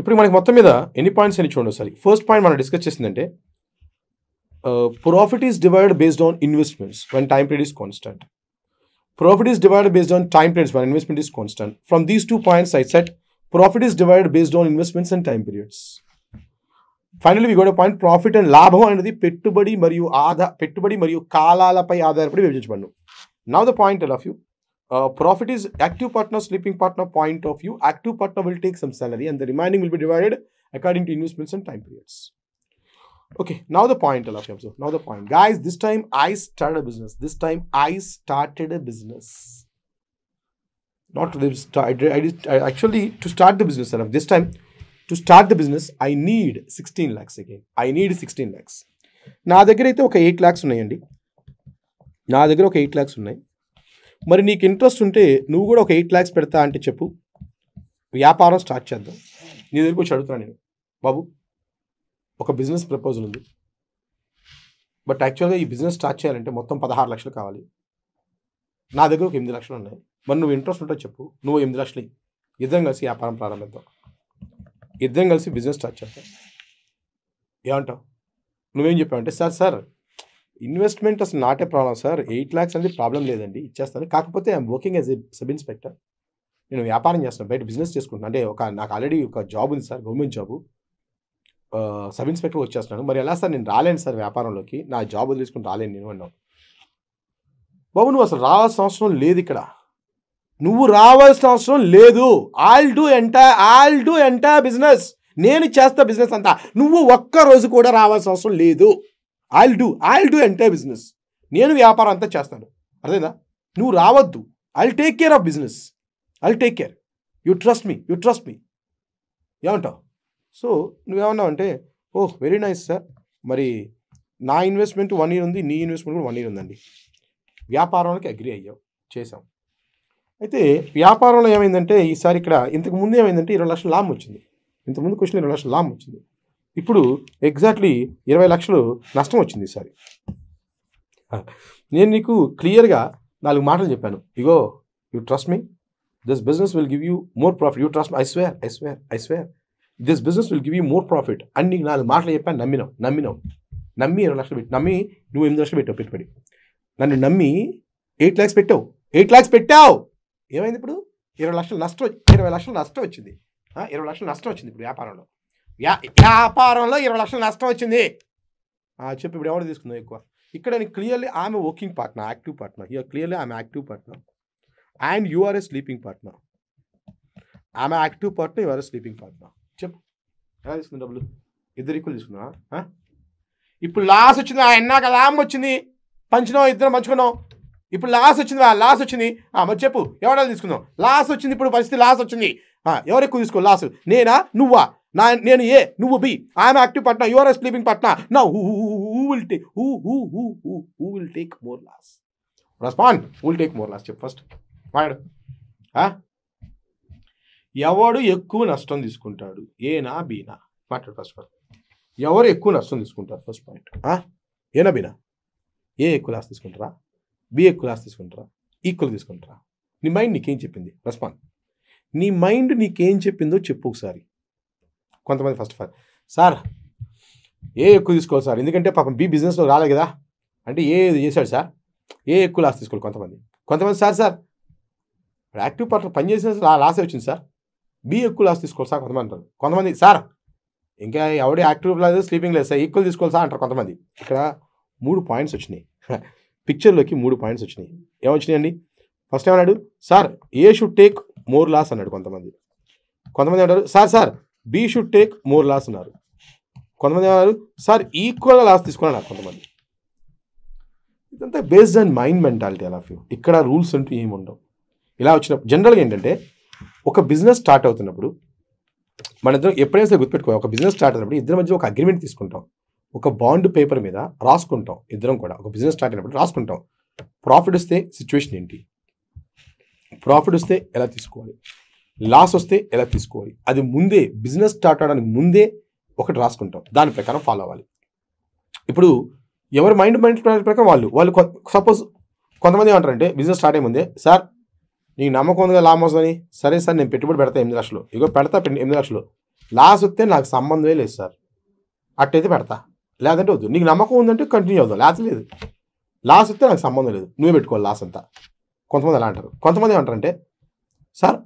ఇప్పుడు మనకి మొత్తం మీద ఎన్ని పాయింట్స్ అని చూడండి ఒకసారి ఫస్ట్ పాయింట్ మనం డిస్కస్ చేసిందంటే profit is divide based on investments when time period is constant profit is divide based on time periods when investment is constant from these two points I set profit is divide based on investments and time periods final వి గోడ పాయింట్ ప్రాఫిట్ అండ్ లాభం అనేది పెట్టుబడి మరియు ఆధార పెట్టుబడి మరియు కాలాలపై ఆధారపడి విభజించబడను now the point of you Uh, profit is active partner, sleeping partner point of view. Active partner will take some salary and the remaining will be divided according to investments and time periods. Okay, now the point, so now the point. Guys, this time I started a business. This time I started a business. Not to start, I did, I actually to start the business, this time to start the business, I need 16 lakhs again. I need 16 lakhs. నా okay, 8 lakhs. Now ల్యాక్స్ ఉన్నాయండి నా దగ్గర ఒక ఎయిట్ ల్యాక్స్ మరి నీకు ఇంట్రెస్ట్ ఉంటే నువ్వు కూడా ఒక ఎయిట్ ల్యాక్స్ పెడతా అంటే చెప్పు వ్యాపారం స్టార్ట్ చేద్దాం నీ దగ్గర కూర్చో అడుగుతున్నా నేను బాబు ఒక బిజినెస్ ప్రపోజల్ ఉంది బట్ యాక్చువల్గా ఈ బిజినెస్ స్టార్ట్ చేయాలంటే మొత్తం పదహారు లక్షలు కావాలి నా దగ్గర ఒక ఎనిమిది లక్షలు ఉన్నాయి మరి నువ్వు ఇంట్రెస్ట్ ఉంటే చెప్పు నువ్వు ఎనిమిది లక్షలు ఇద్దరం కలిసి వ్యాపారం ప్రారంభిద్దాం ఇద్దరం కలిసి బిజినెస్ స్టార్ట్ చేద్దాం ఏమంటావు నువ్వేం చెప్పావంటే సార్ సార్ ఇన్వెస్ట్మెంట్ అసలు not a problem sir eight lakhs అనేది ప్రాబ్లం లేదండి ఇచ్చేస్తాను కాకపోతే I'm working as a sub inspector నేను వ్యాపారం చేస్తాను బయట బిజినెస్ చేసుకుంటున్నాను అంటే ఒక నాకు ఆల్రెడీ ఒక జాబ్ ఉంది sir government job sub inspector వచ్చేస్తున్నాను మరి ఎలా సార్ నేను రాలేను సార్ వ్యాపారంలోకి నా జాబ్ వదిలేసుకుని రాలేను నేను అన్నా బాబు నువ్వు అసలు రావాల్సిన అవసరం లేదు ఇక్కడ నువ్వు రావాల్సిన అవసరం లేదు I'll do entire I'll do entire business నేను చేస్తా బిజినెస్ అంతా నువ్వు ఒక్క రోజు కూడా రావాల్సిన అవసరం లేదు I'll do I'll do entire business నేను వ్యాపారం అంతా చేస్తాను అర్థమైందా నువ్వు రావద్దు I'll take care of business I'll take care you trust me you trust me ఏమంటావు సో నువ్వేమన్నావు అంటే ఓహ్ వెరీ నైస్ సార్ మరి నా ఇన్వెస్ట్మెంట్ వన్ ఇయర్ ఉంది నీ ఇన్వెస్ట్మెంట్ కూడా వన్ ఇయర్ ఉందండి వ్యాపారంలోకి అగ్రి అయ్యావు చేసాం అయితే వ్యాపారంలో ఏమైందంటే ఈసారి ఇక్కడ ఇంతకు ముందు ఏమైందంటే ఇరవై లక్షలు లాభం వచ్చింది ఇంతకుముందు క్వశ్చన్ ఇరవై లక్షలు లాభం వచ్చింది ఇప్పుడు ఎగ్జాక్ట్లీ ఇరవై లక్షలు నష్టం వచ్చింది ఈసారి నేను నీకు క్లియర్గా నాలుగు మాటలు చెప్పాను ఇగో you trust me this business will give you more profit you trust I swear I swear I swear this business will give you more profit అని నీకు నాలుగు మాటలు చెప్పాను నమ్మినావు నమ్మినావు నమ్మి ఇరవై లక్షలు పెట్టి నమ్మి నువ్వు ఎనిమిది లక్షలు పెట్టావు పెట్టుబడి నన్ను నమ్మి ఎయిట్ ల్యాక్స్ పెట్టావు ఎయిట్ ల్యాక్స్ పెట్టావు ఏమైంది ఇప్పుడు ఇరవై లక్షలు నష్టం ఇరవై లక్షలు నష్టం వచ్చింది ఇరవై లక్షలు నష్టం వచ్చింది ఇప్పుడు వ్యాపారంలో వ్యాపారంలో ఇరవై లక్షలు నష్టం వచ్చింది చెప్పి ఇప్పుడు ఎవరు తీసుకుందాం ఎక్కువ ఇక్కడ నేను clearly I'm working partner active partner you're clearly I'm active partner and you're a sleeping partner I'm active partner you're a sleeping partner చెప్పు ఎలా తీసుకుంది డబ్బులు ఇద్దరు ఈక్వల్ తీసుకున్నా ఇప్పుడు లాస్ వచ్చింది ఆయన కదా వచ్చింది పంచినాం ఇద్దరం పంచుకున్నాం ఇప్పుడు లాస్ వచ్చింది లాస్ వచ్చింది మరి చెప్పు ఎవడాలు తీసుకుందాం లాస్ వచ్చింది ఇప్పుడు పరిస్థితి లాస్ వచ్చింది ఎవరు ఎక్కువ తీసుకో లాస్ నేనా నువ్వా నా నేను ఏ నువ్వు B I'm active partner you are sleeping partner నా will take who who who who who will take more loss respond will take more loss చెప్పు ఫస్ట్ వాడు ఎవడు ఎక్కువ నష్టం తీసుకుంటాడు ఏనా బీనా మాట్లాడు ఫస్ట్ ఫస్ట్ ఎవరు ఎక్కువ నష్టం తీసుకుంటారు ఫస్ట్ పాయింట్ ఏనా బీనా ఏ ఎక్కువ లాస్ తీసుకుంటారా బి ఎక్కువ లాస్ తీసుకుంటారా ఈక్వల్ తీసుకుంటారా నీ మైండ్ నీకేం చెప్పింది రెస్పాండ్ నీ మైండ్ నీకేం చెప్పిందో చెప్పు ఒకసారి కొంతమంది first of all sir A ఎక్కువ తీసుకోవాలి సార్ ఎందుకంటే పాపం బి బిజినెస్లో రాలే కదా అంటే ఏ చేశాడు సార్ ఏ ఎక్కువ లాస్ తీసుకోవాలి కొంతమంది కొంతమంది సార్ సార్ యాక్టివ్ పని పనిచేసిన లాసే వచ్చింది సార్ బి ఎక్కువ లాస్ తీసుకోవాలి సార్ కొంతమంది అంటారు కొంతమంది సార్ ఇంకా ఎవడే యాక్టివ్ లేదు స్లీపింగ్ లేదు సార్ ఈక్వల్ తీసుకోవాలి సార్ అంటారు కొంతమంది ఇక్కడ మూడు పాయింట్స్ వచ్చినాయి పిక్చర్లోకి మూడు పాయింట్స్ వచ్చినాయి ఏమొచ్చినాయండి ఫస్ట్ ఏమన్నాడు sir A should take more loss అన్నాడు కొంతమంది కొంతమంది అంటారు sir sir B should take more loss అన్నారు కొంతమంది ఏమన్నారు సార్ ఈక్వల్గా లాస్ తీసుకున్నాను కొంతమంది ఇదంతా బేస్డ్ ఆన్ మైండ్ మెంటాలిటీ అలా ఫ్యూ ఇక్కడ రూల్స్ అంటూ ఏమి ఉండవు ఇలా వచ్చినప్పుడు జనరల్గా ఏంటంటే ఒక బిజినెస్ స్టార్ట్ అవుతున్నప్పుడు మన ఇద్దరం ఎప్పుడైనా సరే గుర్తుపెట్టుకో ఒక బిజినెస్ స్టార్ట్ అయినప్పుడు ఇద్దరి మధ్య ఒక అగ్రిమెంట్ తీసుకుంటాం ఒక బాండ్ పేపర్ మీద రాసుకుంటాం ఇద్దరం కూడా ఒక బిజినెస్ స్టార్ట్ అయినప్పుడు రాసుకుంటాం ప్రాఫిట్ వస్తే సిచ్యువేషన్ ఏంటి ప్రాఫిట్ వస్తే ఎలా తీసుకోవాలి లాస్ వస్తే ఎలా తీసుకోవాలి అది ముందే బిజినెస్ స్టార్ట్ అవడానికి ముందే ఒకటి రాసుకుంటాం దాని ప్రకారం ఫాలో అవ్వాలి ఇప్పుడు ఎవరి మైండ్ మైండ్ ప్రకారం వాళ్ళు వాళ్ళు సపోజ్ కొంతమంది ఏమంటారంటే బిజినెస్ స్టార్ట్ అయ్యే ముందే సార్ నీకు నమ్మకం ఉందిగా లాభం వస్తుందని సరే సార్ నేను పెట్టుబడి పెడతా ఎనిమిది లక్షలు ఇగో పెడతా ఎనిమిది లక్షలు లాస్ వస్తే నాకు సంబంధమే లేదు సార్ అట్టయితే పెడతా లేదంటే వద్దు నీకు నమ్మకం ఉందంటే కంటిన్యూ అవుదాం లాస్ లేదు లాస్ వస్తే నాకు సంబంధం లేదు నువ్వే పెట్టుకోవాలి లాస్ అంతా కొంతమంది అలా అంటారు కొంతమంది ఏమంటారంటే సార్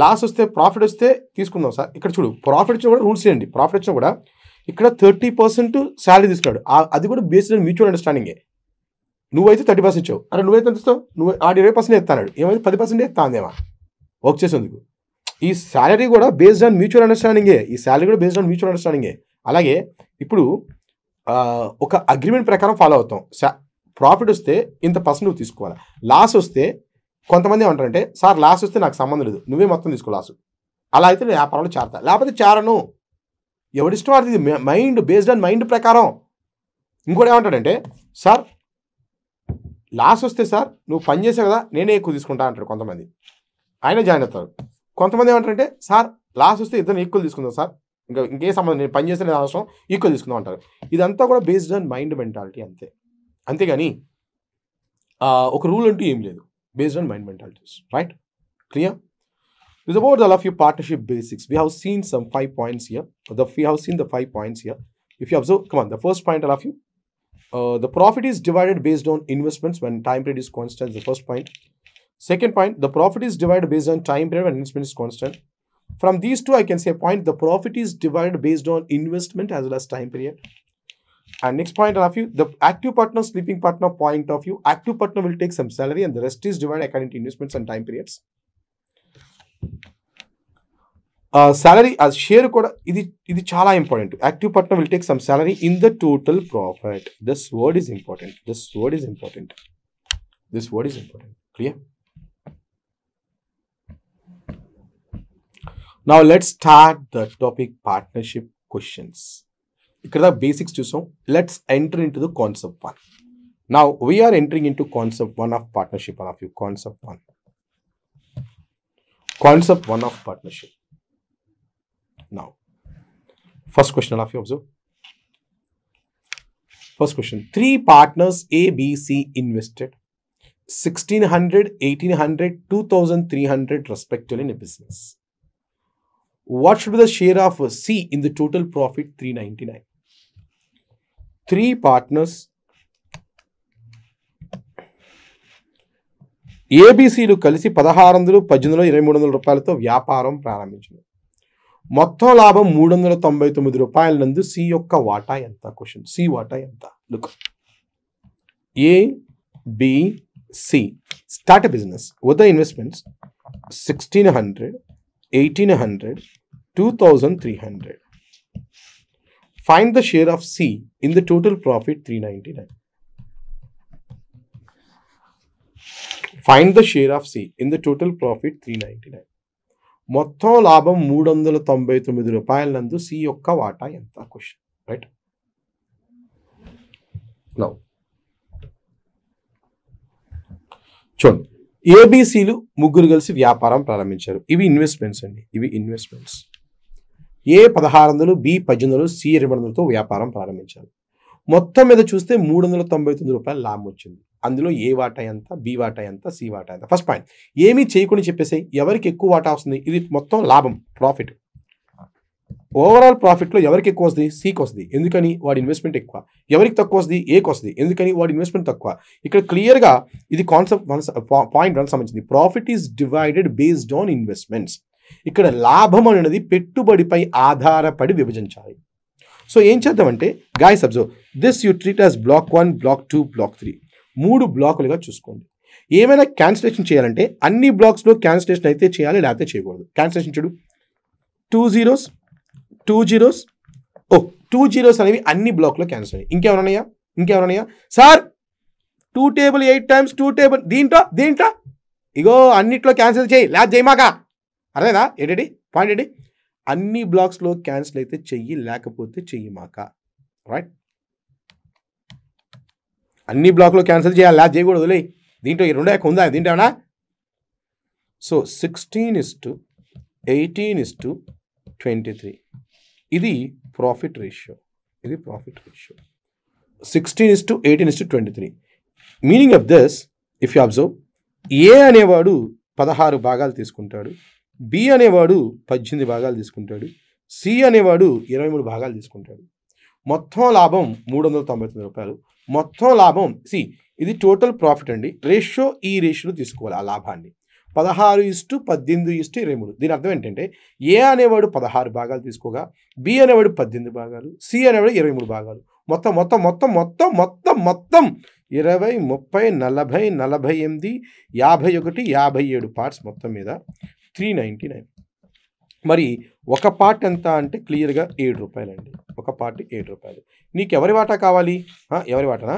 లాస్ వస్తే ప్రాఫిట్ వస్తే తీసుకుందాం సార్ ఇక్కడ చూడు ప్రాఫిట్ వచ్చిన కూడా రూల్స్ చేయండి ప్రాఫిట్ వచ్చినా కూడా ఇక్కడ థర్టీ పర్సెంట్ శాలరీ తీసుకున్నాడు అది కూడా బేస్డ్ ఆన్ మ్యూచువల్ అండర్స్టాండింగే నువ్వైతే థర్టీ పర్సెంట్ ఇచ్చావు అరే నువ్వైతే ఎంత ఇస్తావు నువ్వు ఆడు ఇరవై పర్సెంట్ ఎత్తాడు ఏమైతే పది పర్సెంట్ ఎత్తాందేమా వర్క్ చేసేందుకు ఈ శాలరీ కూడా బేస్డ్ ఆన్ మ్యూచువల్ అండర్స్టాండింగే ఈ శాలరీ కూడా బేస్డ్ ఆన్ మ్యూచువల్ అండర్స్టాండింగే అలాగే ఇప్పుడు ఒక అగ్రిమెంట్ ప్రకారం ఫాలో అవుతాం ప్రాఫిట్ వస్తే ఇంత పర్సెంట్ నువ్వు తీసుకోవాలి లాస్ వస్తే కొంతమంది ఏమంటారంటే సార్ లాస్ వస్తే నాకు సంబంధం లేదు నువ్వే మొత్తం తీసుకో లాసు అలా అయితే నేను వ్యాపారంలో చేరతా లేకపోతే చేరను ఎవరిష్టం అది మైండ్ బేస్డ్ ఆన్ మైండ్ ప్రకారం ఇంకోటి ఏమంటాడంటే సార్ లాస్ వస్తే సార్ నువ్వు పని చేసావు కదా నేనే ఎక్కువ తీసుకుంటా అంటాడు కొంతమంది ఆయన జాయిన్ అవుతారు కొంతమంది ఏమంటారంటే సార్ లాస్ వస్తే ఇద్దరు ఈక్వల్ తీసుకుందాం సార్ ఇంకా ఇంకే సంబంధం నేను పని చేస్తే నేను అవసరం ఈక్వల్ తీసుకుందాం అంటారు ఇదంతా కూడా బేస్డ్ ఆన్ మైండ్ మెంటాలిటీ అంతే అంతేగాని ఒక రూల్ అంటూ ఏం లేదు based on mind mentalities, right? Clear? This is about the your partnership basics. We have seen some five points here. The, we have seen the five points here. If you observe, come on, the first point LFU, uh, the profit is divided based on investments when time period is constant, the first point. Second point, the profit is divided based on time period when investment is constant. From these two, I can say a point, the profit is divided based on investment as well as time period. And next point of view, the active partner, sleeping partner point of view, active partner will take some salary and the rest is divided according to investments and time periods. Uh, salary as uh, share code, it is very important. Active partner will take some salary in the total profit. This word is important. This word is important. This word is important. Clear? Now, let's start the topic partnership questions. ఇక్కడ దా బేసిక్స్ చూసాం let's enter in to the concept one నా we're entering in to concept one of partnership one of you concept one concept one of partnership నా first question of you observe First question. Three partners A, B, C invested 1600, 1800, 2300 respectively in a business. What should be the share of C in the total profit 399? three partners ఏబీసీలు కలిసి పదహారు వందలు వందల ఇరవై మూడు వందల రూపాయలతో వ్యాపారం ప్రారంభించింది మొత్తం లాభం మూడు వందల తొంభై తొమ్మిది రూపాయల నందు సి యొక్క వాటా ఎంత క్వశ్చన్ సి వాటా ఎంత look A B start business with investments sixteen hundred eighteen hundred two thousand three hundred the share of C in the total profit three ninety nine find the share of C in the total profit three ninety nine మొత్తం లాభం మూడు వందల తొంభై తొమ్మిది రూపాయల నందు సి యొక్క వాటా ఎంత క్వశ్చన్ రైట్ నౌ చూడండి ఏబీసీలు ముగ్గురు కలిసి వ్యాపారం ప్రారంభించారు ఇవి ఇన్వెస్ట్మెంట్స్ అండి ఇవి ఇన్వెస్ట్మెంట్స్ ఏ పదహారు వందలు బి పద్దెనిమిది సి ఇరవై వందలతో వ్యాపారం ప్రారంభించారు మొత్తం మీద చూస్తే మూడు వందల తొంభై తొమ్మిది రూపాయల లాభం వచ్చింది అందులో ఏ వాటా ఎంత బి వాటా ఎంత సి వాటా ఎంత ఫస్ట్ పాయింట్ ఏమీ చేయకుండా చెప్పేసి ఎవరికి ఎక్కువ వాటా వస్తుంది ఇది మొత్తం లాభం ప్రాఫిట్ ఓవరాల్ ప్రాఫిట్లో ఎవరికి ఎక్కువ వస్తుంది సీకి వస్తుంది ఎందుకని వాడి ఇన్వెస్ట్మెంట్ ఎక్కువ ఎవరికి తక్కువ వస్తుంది ఏకి వస్తుంది ఎందుకని వాడి ఇన్వెస్ట్మెంట్ తక్కువ ఇక్కడ క్లియర్గా ఇది కాన్సెప్ట్ వన్ పాయింట్ వన్ సంబంధించింది profit is divided based on investments ఇక్కడ లాభం అనేది పెట్టుబడిపై ఆధారపడి విభజించాలి సో ఏం చేద్దామంటే guys observe this you treat as block one block two block three మూడు బ్లాకులుగా చూసుకోండి ఏమైనా క్యాన్సిలేషన్ చేయాలంటే అన్ని బ్లాక్స్లో క్యాన్సిలేషన్ అయితే చేయాలి లేకపోతే చేయకూడదు క్యాన్సిలేషన్ చూడు two zeros two zeros O two zeros అనేవి అన్ని బ్లాక్లో క్యాన్సిల్ అయ్యాయి ఇంకేమన్నాయా ఇంకేమన్నాయా sir two table eight times two table దీంట్లో దీంట్లో ఇగో అన్నిట్లో క్యాన్సిల్ చేయి లేదా చేయమాకా అదేనా ఏంటండి పాయింట్ ఏంటి అన్ని బ్లాక్స్లో క్యాన్సిల్ అయితే చెయ్యి లేకపోతే చెయ్యి మాక రైట్ అన్ని బ్లాక్లో క్యాన్సిల్ చేయాలి చేయకూడదు లే దీంట్లో ఈ రెండో యొక్క ఉందా దీంట్లో ఏమన్నా so sixteen is to eighteen is to twenty three ఇది ప్రాఫిట్ రేషియో ఇది profit ratio sixteen is to eighteen is to twenty three meaning of this if you observe A అనేవాడు పదహారు భాగాలు తీసుకుంటాడు బి అనేవాడు పద్దెనిమిది భాగాలు తీసుకుంటాడు సి అనేవాడు ఇరవై మూడు భాగాలు తీసుకుంటాడు మొత్తం లాభం మూడు వందల తొంభై తొమ్మిది రూపాయలు మొత్తం లాభం సి ఇది టోటల్ ప్రాఫిట్ అండి రేషియో ఈ రేషియోలో తీసుకోవాలి ఆ లాభాన్ని పదహారు ఇస్టు పద్దెనిమిది ఇస్టు ఇరవై మూడు దీని అర్థం ఏంటంటే ఏ అనేవాడు పదహారు భాగాలు తీసుకోగా బి అనేవాడు పద్దెనిమిది భాగాలు సి అనేవాడు ఇరవై మూడు భాగాలు మొత్తం మొత్తం మొత్తం మొత్తం మొత్తం మొత్తం ఇరవై ముప్పై నలభై నలభై ఎనిమిది యాభై ఒకటి యాభై ఏడు పార్ట్స్ మొత్తం మీద త్రీ నైంటీ నైన్ మరి ఒక పార్ట్ ఎంత అంటే క్లియర్గా ఏడు రూపాయలండి ఒక పార్ట్ ఏడు రూపాయలు నీకు ఎవరి వాటా కావాలి ఎవరి వాటానా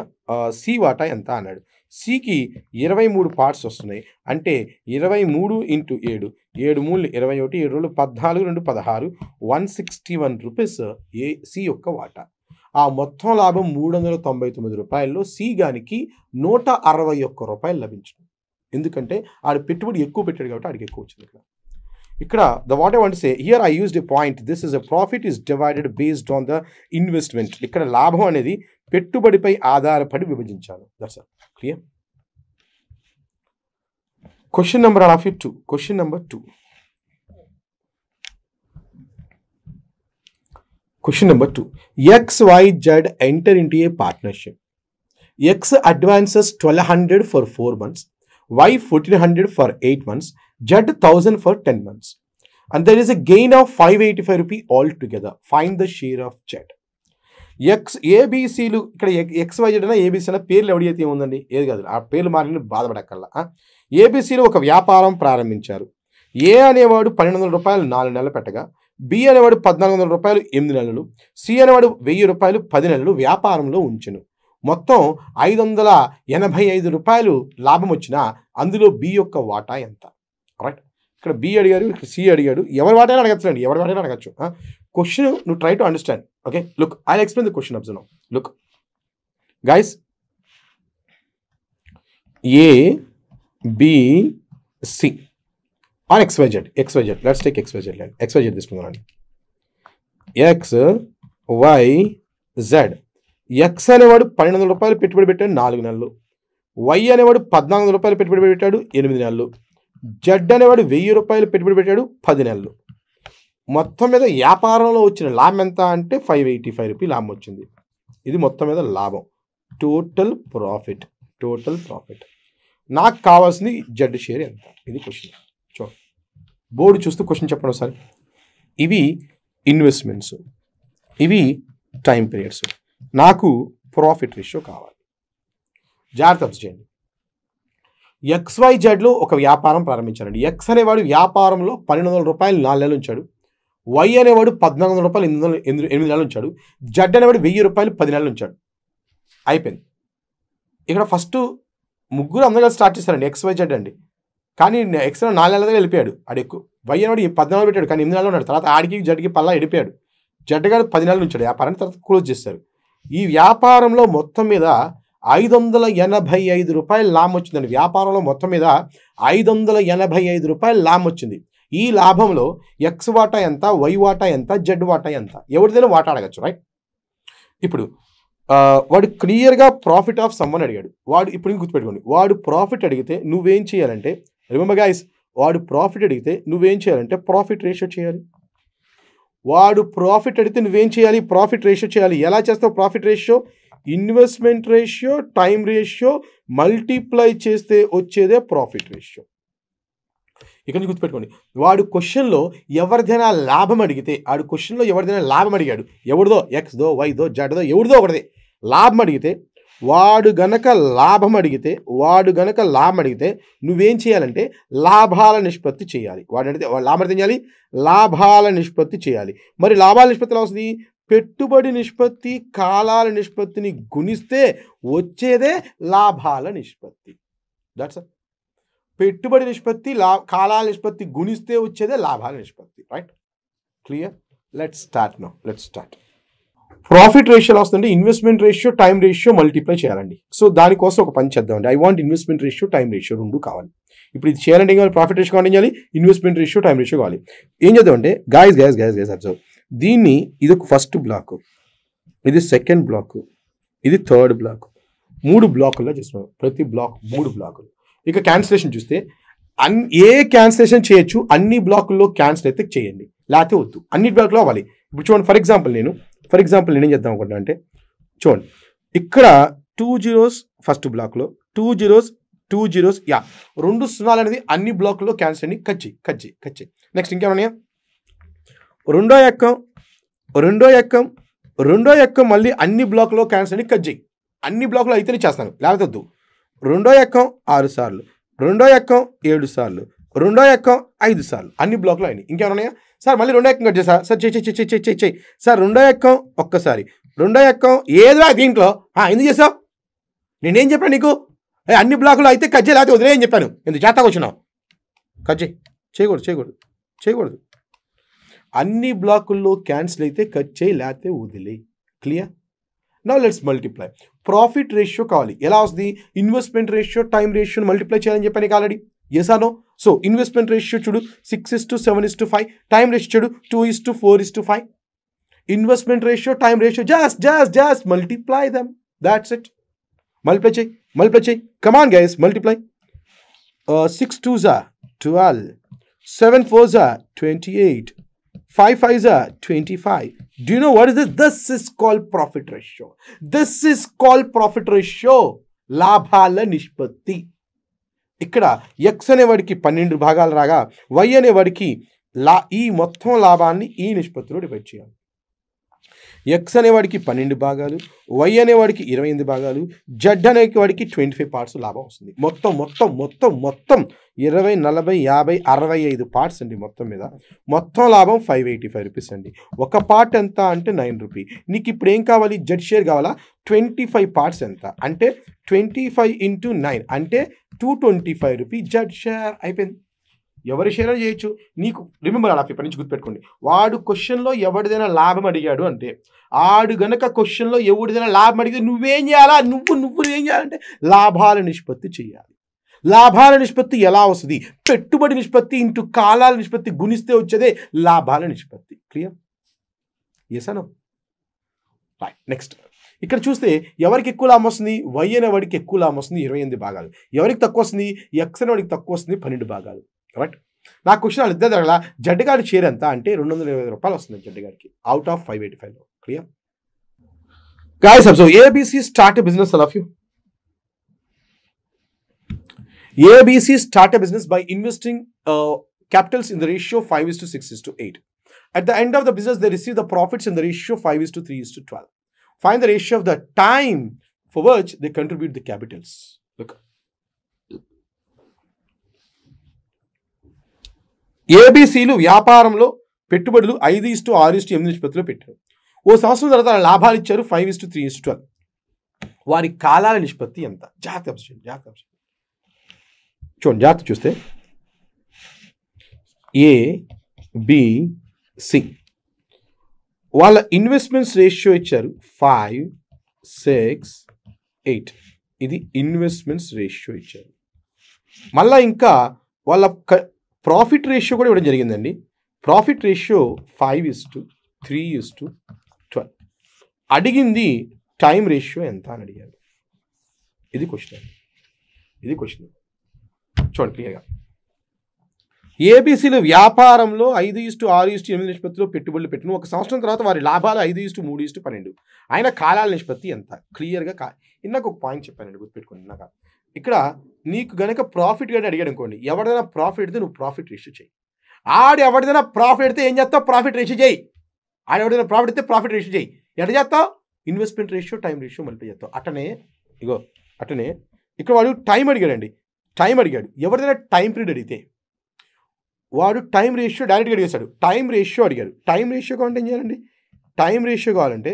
సి వాటా ఎంత అన్నాడు సికి ఇరవై మూడు పార్ట్స్ వస్తున్నాయి అంటే ఇరవై మూడు ఇంటూ ఏడు ఏడు మూడు ఇరవై ఒకటి ఏడు రోజులు పద్నాలుగు రెండు పదహారు one sixty one rupees A C యొక్క వాటా ఆ మొత్తం లాభం మూడు వందల తొంభై తొమ్మిది రూపాయల్లో సి గానికి నూట అరవై ఒక్క రూపాయలు లభించడం ఎందుకంటే ఆడు పెట్టుబడి ఎక్కువ పెట్టాడు కాబట్టి ఆడికి ఎక్కువ వచ్చింది ఇక్కడ the what I want say here I used a point this is a profit is divided based on the investment ఇక్కడ లాభం అనేది పెట్టుబడిపై ఆధారపడి విభజించాను దర్శ clear question number of it two question number two question number two X Y Z enter into a partnership X advances twelve hundred for four months Y fourteen hundred for eight months thousand for ten months and 10 is a gain of five eighty five rupee all together find the share of Z X ఏబీసీలు ఇక్కడ ఎక్స్ వైజెడ్ అయినా ఏబీసీ అయినా పేర్లు ఎవడైతే ఉందండి ఏది కాదు ఆ పేర్లు మారిన బాధపడక్కల్లా ఏబీసీలు ఒక వ్యాపారం ప్రారంభించారు ఏ అనేవాడు పన్నెండు వందల రూపాయలు నాలుగు నెలలు పెట్టగా బి అనేవాడు పద్నాలుగు వందల రూపాయలు ఎనిమిది నెలలు సి అనేవాడు వెయ్యి రూపాయలు పది నెలలు వ్యాపారంలో ఉంచును మొత్తం ఐదు వందల ఎనభై ఐదు రూపాయలు లాభం వచ్చినా అందులో బి యొక్క వాటా ఎంత రైట్ ఇక్కడ బి అడిగాడు ఇక్కడ సి అడిగాడు ఎవరి అడగచ్చు అండి ఎవరి వాటైనా అడగచ్చు క్వశ్చన్ నువ్వు try to understand okay look I explain the question observe look guys A B C on X Y Z X Y Z let's take X Y Z let X Y Z తీసుకున్నానండి ఎక్స్ వై జెడ్ ఎక్స్ అనేవాడు పన్నెండు వందల రూపాయలు పెట్టుబడి పెట్టాడు నాలుగు నెలలు వై అనేవాడు పద్నాలుగు వందల రూపాయలు పెట్టుబడి పెట్టాడు ఎనిమిది నెలలు జడ్ అనేవాడు వెయ్యి రూపాయలు పెట్టుబడి పెట్టాడు పది నెలలు మొత్తం మీద వ్యాపారంలో వచ్చిన లాభం ఎంత అంటే ఫైవ్ ఎయిటీ ఫైవ్ రూపీ లాభం వచ్చింది ఇది మొత్తం మీద లాభం టోటల్ ప్రాఫిట్ టోటల్ ప్రాఫిట్ నాకు కావాల్సింది జడ్ షేర్ ఎంత ఇది క్వశ్చన్ చూ బోర్డు చూస్తూ క్వశ్చన్ చెప్పండి ఒకసారి ఇవి ఇన్వెస్ట్మెంట్స్ ఇవి టైం పీరియడ్స్ నాకు ప్రాఫిట్ రేషియో కావాలి జాగ్రత్త చేయండి ఎక్స్వై జెడ్లో ఒక వ్యాపారం ప్రారంభించాడు ఎక్స్ అనేవాడు వ్యాపారంలో పన్నెండు వందల రూపాయలు నాలుగు నెలలు ఉంచాడు వై అనేవాడు పద్నాలుగు వందల రూపాయలు ఎనిమిది వందల ఎనిమిది నెలలు ఉంచాడు జడ్ అనేవాడు వెయ్యి రూపాయలు పది నెలలు ఉంచాడు అయిపోయింది ఇక్కడ ఫస్ట్ ముగ్గురు అందరూ కలిసి స్టార్ట్ చేశారండి ఎక్స్వై జెడ్ అండి కానీ ఎక్స్ నాలుగు నెలల దగ్గర వెళ్ళిపోయాడు ఆడు ఎక్కువ వై అనేవాడు పద్నాలుగు పెట్టాడు కానీ ఎనిమిది నెలలు ఉన్నాడు తర్వాత ఆడికి జడ్కి పల్లా వెళ్ళిపోయాడు గారు పది నెలలు ఉంచాడు వ్యాపారాన్ని తర్వాత క్లోజ్ చేశారు ఈ వ్యాపారంలో మొత్తం మీద ఐదు వందల ఎనభై ఐదు రూపాయలు లాభం వచ్చిందండి వ్యాపారంలో మొత్తం మీద ఐదు వందల ఎనభై ఐదు రూపాయలు లాభం వచ్చింది ఈ లాభంలో ఎక్స్ వాటా ఎంత వై వాటా ఎంత జెడ్ వాటా ఎంత ఎవరిదైనా వాటా అడగచ్చు రైట్ ఇప్పుడు వాడు క్లియర్గా ప్రాఫిట్ ఆఫ్ సమ్మన్ అడిగాడు వాడు ఇప్పుడు గుర్తుపెట్టుకోండి వాడు ప్రాఫిట్ అడిగితే నువ్వేం చేయాలంటే రిమంబర్ గాయస్ వాడు ప్రాఫిట్ అడిగితే నువ్వేం చేయాలంటే ప్రాఫిట్ రేషియో చేయాలి వాడు ప్రాఫిట్ అడిగితే నువ్వేం చేయాలి ప్రాఫిట్ రేషియో చేయాలి ఎలా చేస్తావు profit ratio investment ratio time ratio multiply చేస్తే వచ్చేదే ప్రాఫిట్ రేషియో ఇక్కడ గుర్తుపెట్టుకోండి వాడు క్వశ్చన్లో ఎవరిదైనా లాభం అడిగితే ఆడు క్వశ్చన్లో ఎవరిదైనా లాభం అడిగాడు ఎవరిదో ఎక్స్దో వైదో జడ్దో ఎవరిదో ఒకటిదే లాభం అడిగితే వాడు గనక లాభం అడిగితే వాడు గనక లాభం అడిగితే నువ్వేం చేయాలంటే లాభాల నిష్పత్తి చేయాలి వాడు అడిగితే లాభం చేయాలి లాభాల నిష్పత్తి చేయాలి మరి లాభాల నిష్పత్తి ఎలా వస్తుంది పెట్టుబడి నిష్పత్తి కాలాల నిష్పత్తిని గుణిస్తే వచ్చేదే లాభాల నిష్పత్తి దట్స్ పెట్టుబడి నిష్పత్తి లా కాలాల నిష్పత్తి గుణిస్తే వచ్చేదే లాభాల నిష్పత్తి right clear let start no let start profit రేషియోలో వస్తుంటే investment ratio time ratio multiply చేయాలండి సో దానికోసం ఒక పని చేద్దామండి I want investment ratio time ratio రెండు కావాలి ఇప్పుడు ఇది చేయాలంటే కావాలి ప్రాఫిట్ రేషియో కావాలి ఇన్వెస్ట్మెంట్ రేషియో టైం రేషియో కావాలి ఏం చేద్దామంటే guys guys guys guys observe దీన్ని ఇది ఒక ఫస్ట్ బ్లాక్ ఇది సెకండ్ బ్లాక్ ఇది థర్డ్ బ్లాక్ మూడు బ్లాకుల్లో చేస్తున్నాం ప్రతి బ్లాక్ మూడు బ్లాకులు ఇక క్యాన్సిలేషన్ చూస్తే అన్ ఏ క్యాన్సిలేషన్ చేయొచ్చు అన్ని బ్లాకుల్లో క్యాన్సిల్ అయితే చేయండి లేకపోతే వద్దు అన్ని బ్లాక్లో అవ్వాలి ఇప్పుడు చూడండి ఫర్ ఎగ్జాంపుల్ నేను ఫర్ ఎగ్జాంపుల్ నేనేం చేద్దాం అనుకుంటున్నా అంటే చూడండి ఇక్కడ టూ జీరోస్ ఫస్ట్ బ్లాక్లో two zeros two zeros yeah రెండు సున్నాలు అనేది అన్ని బ్లాక్లో క్యాన్సిల్ అండి కచ్చి కచ్చి కచ్చి నెక్స్ట్ ఇంకేమన్నా రెండో ఎక్కం రెండో ఎక్కం రెండో ఎక్కం మళ్ళీ అన్ని బ్లాక్లో క్యాన్సర్ని కట్ చేయి అన్ని బ్లాక్లో అయితేనే చేస్తాను లేకపోతే వద్దు రెండో ఎక్కం ఆరు సార్లు రెండో ఎక్కం ఏడు సార్లు రెండో ఎక్కం ఐదు సార్లు అన్ని బ్లాక్లో అయినాయి ఇంకేమన్నాయా సార్ మళ్ళీ రెండో ఎక్కం కట్ చేసా సార్ చే చే చే చే చే సార్ రెండో ఎక్కం ఒక్కసారి రెండో ఎక్కం ఏదిరా దీంట్లో ఎందుకు చేసావు నేనేం చెప్పాను నీకు అన్ని బ్లాకులు అయితే కజ్జే లేకపోతే వదిలేయని చెప్పాను ఎందుకు జాతకు వచ్చినావు చేయకూడదు చేయకూడదు చేయకూడదు అన్ని బ్లాకుల్లో క్యాన్సిల్ అయితే కట్ చేయి లేకపోతే వదిలే క్లియర్ నా లెట్స్ మల్టిప్లై ప్రాఫిట్ రేషియో కావాలి ఎలా వస్తుంది ఇన్వెస్ట్మెంట్ రేషియో టైం రేషియోని మల్టిప్లై చేయాలని చెప్పాను నీకు ఆల్రెడీ ఎసానో సో ఇన్వెస్ట్మెంట్ రేషియో చూడు six is to seven is to five time ratio చూడు two is to four is to five investment ratio time ratio జాస్ జాస్ జాస్ multiply them that's it multiply చేయి మల్టిప్లై చేయి come on guys multiply six two జా ట్వెల్వ్ సెవెన్ ఫోర్ జా twenty eight 5 5 is a 25. Do you know what is this? This is called profit ratio. This is called profit ratio. లాభాల నిష్పత్తి ఇక్కడ ఎక్స్ అనేవాడికి పన్నెండు భాగాలు రాగా వై అనేవాడికి లా ఈ మొత్తం లాభాన్ని ఈ నిష్పత్తిలో డివైడ్ చేయాలి ఎక్స్ అనేవాడికి పన్నెండు భాగాలు వై అనేవాడికి ఇరవై ఎనిమిది భాగాలు జడ్ అనేవాడికి ట్వంటీ ఫైవ్ పార్ట్స్ లాభం వస్తుంది మొత్తం మొత్తం మొత్తం మొత్తం ఇరవై నలభై యాభై అరవై ఐదు పార్ట్స్ అండి మొత్తం మీద మొత్తం లాభం ఫైవ్ ఎయిటీ ఫైవ్ రూపీస్ అండి ఒక పార్ట్ ఎంత అంటే నైన్ రూపీ నీకు ఇప్పుడు ఏం కావాలి జడ్ షేర్ కావాలా ట్వంటీ ఫైవ్ పార్ట్స్ ఎంత అంటే ట్వంటీ ఫైవ్ ఇంటూ నైన్ అంటే two twenty five rupee Z share అయిపోయింది ఎవరి షేర్ చేయొచ్చు నీకు రిమెంబర్ అలా పేపర్ నుంచి గుర్తుపెట్టుకోండి వాడు క్వశ్చన్లో ఎవరిదైనా లాభం అడిగాడు అంటే ఆడు గనక క్వశ్చన్లో ఎవరిదైనా లాభం అడిగితే నువ్వేం చేయాలా నువ్వు నువ్వు ఏం చేయాలంటే లాభాల నిష్పత్తి చేయాలి లాభాల నిష్పత్తి ఎలా వస్తుంది పెట్టుబడి నిష్పత్తి ఇంటూ కాలాల నిష్పత్తి గుణిస్తే వచ్చేదే లాభాల నిష్పత్తి క్లియర్ ఎసనో రైట్ నెక్స్ట్ ఇక్కడ చూస్తే ఎవరికి ఎక్కువ లాభం వస్తుంది వై అనే వాడికి ఎక్కువ లాభం వస్తుంది ఇరవై ఎనిమిది భాగాలు ఎవరికి తక్కువ వస్తుంది ఎక్స్ అనే వాడికి తక్కువ వస్తుంది పన్నెండు భాగాలు కరెక్ట్ నా క్వశ్చన్ వాళ్ళు ఇద్దరు జరగల జడ్డుగాడి షేర్ ఎంత అంటే రెండు వందల ఇరవై రూపాయలు వస్తుంది జడ్డుగాడికి అవుట్ ఆఫ్ ఫైవ్ ఎయిటీ ఫైవ్లో clear guys so A B C start business of you A B C start business by investing capitals in the ratio 5 is to 6 is to 8. At the end of the business, they receive the profits in the ratio 5 is to 3 is to 12. Find the ratio of the time for which they contribute the capitals. Look, ఏబీసీలు వ్యాపారంలో పెట్టుబడులు ఐదు ఇస్టు ఆరు ఇస్టు ఎనిమిది నిష్పత్తిలో పెట్టారు ఓ సంవత్సరం తర్వాత లాభాలు ఇచ్చారు five is to three is to twelve వారి కాలాల నిష్పత్తి ఎంత అంశం చూడండి అంశం చూడండి జాతి చూస్తే ఏ సి వాళ్ళ ఇన్వెస్ట్మెంట్స్ రేషియో ఇచ్చారు ఫైవ్ సిక్స్ ఎయిట్ ఇది ఇన్వెస్ట్మెంట్స్ రేషియో ఇచ్చారు మళ్ళీ ఇంకా వాళ్ళ ప్రాఫిట్ రేషియో కూడా ఇవ్వడం జరిగిందండి profit ratio five is to three is to twelve అడిగింది టైం రేషియో ఎంత అని అడిగారు ఇది క్వశ్చన్ ఇది క్వశ్చన్ చూడండి క్లియర్గా ఏబీసీలు వ్యాపారంలో ఐదు ఇస్టు ఆరు ఇస్టు ఎనిమిది నిష్పత్తిలో పెట్టుబడులు పెట్టిన ఒక సంవత్సరం తర్వాత వారి లాభాలు ఐదు ఇస్టు మూడు ఇస్టు పన్నెండు ఆయన కాలాల నిష్పత్తి ఎంత క్లియర్గా కా ఇందాక ఒక పాయింట్ చెప్పానండి గుర్తుపెట్టుకోండి ఇందాక ఇక్కడ నీకు గనక ప్రాఫిట్ కానీ అడిగాడు అనుకోండి ఎవడైనా ప్రాఫిట్ అయితే నువ్వు ప్రాఫిట్ రేషియో చేయి ఆడు ఎవరిదైనా ప్రాఫిట్ అయితే ఏం చేస్తావు ప్రాఫిట్ రేషియో చేయి ఆడు ఎవరిదైనా ప్రాఫిట్ అయితే ప్రాఫిట్ రేషియో చేయి ఎట్లా చేస్తావు ఇన్వెస్ట్మెంట్ రేషియో టైం రేషియో మళ్ళీ చేస్తావు అట్టనే ఇగో అట్టనే ఇక్కడ వాడు టైం అడిగాడండి టైం అడిగాడు ఎవరిదైనా టైం పీరియడ్ అడిగితే వాడు టైం రేషియో డైరెక్ట్గా అడిగేశాడు టైం రేషియో అడిగాడు టైం రేషియో కావాలంటే ఏం చేయాలండి టైం రేషియో కావాలంటే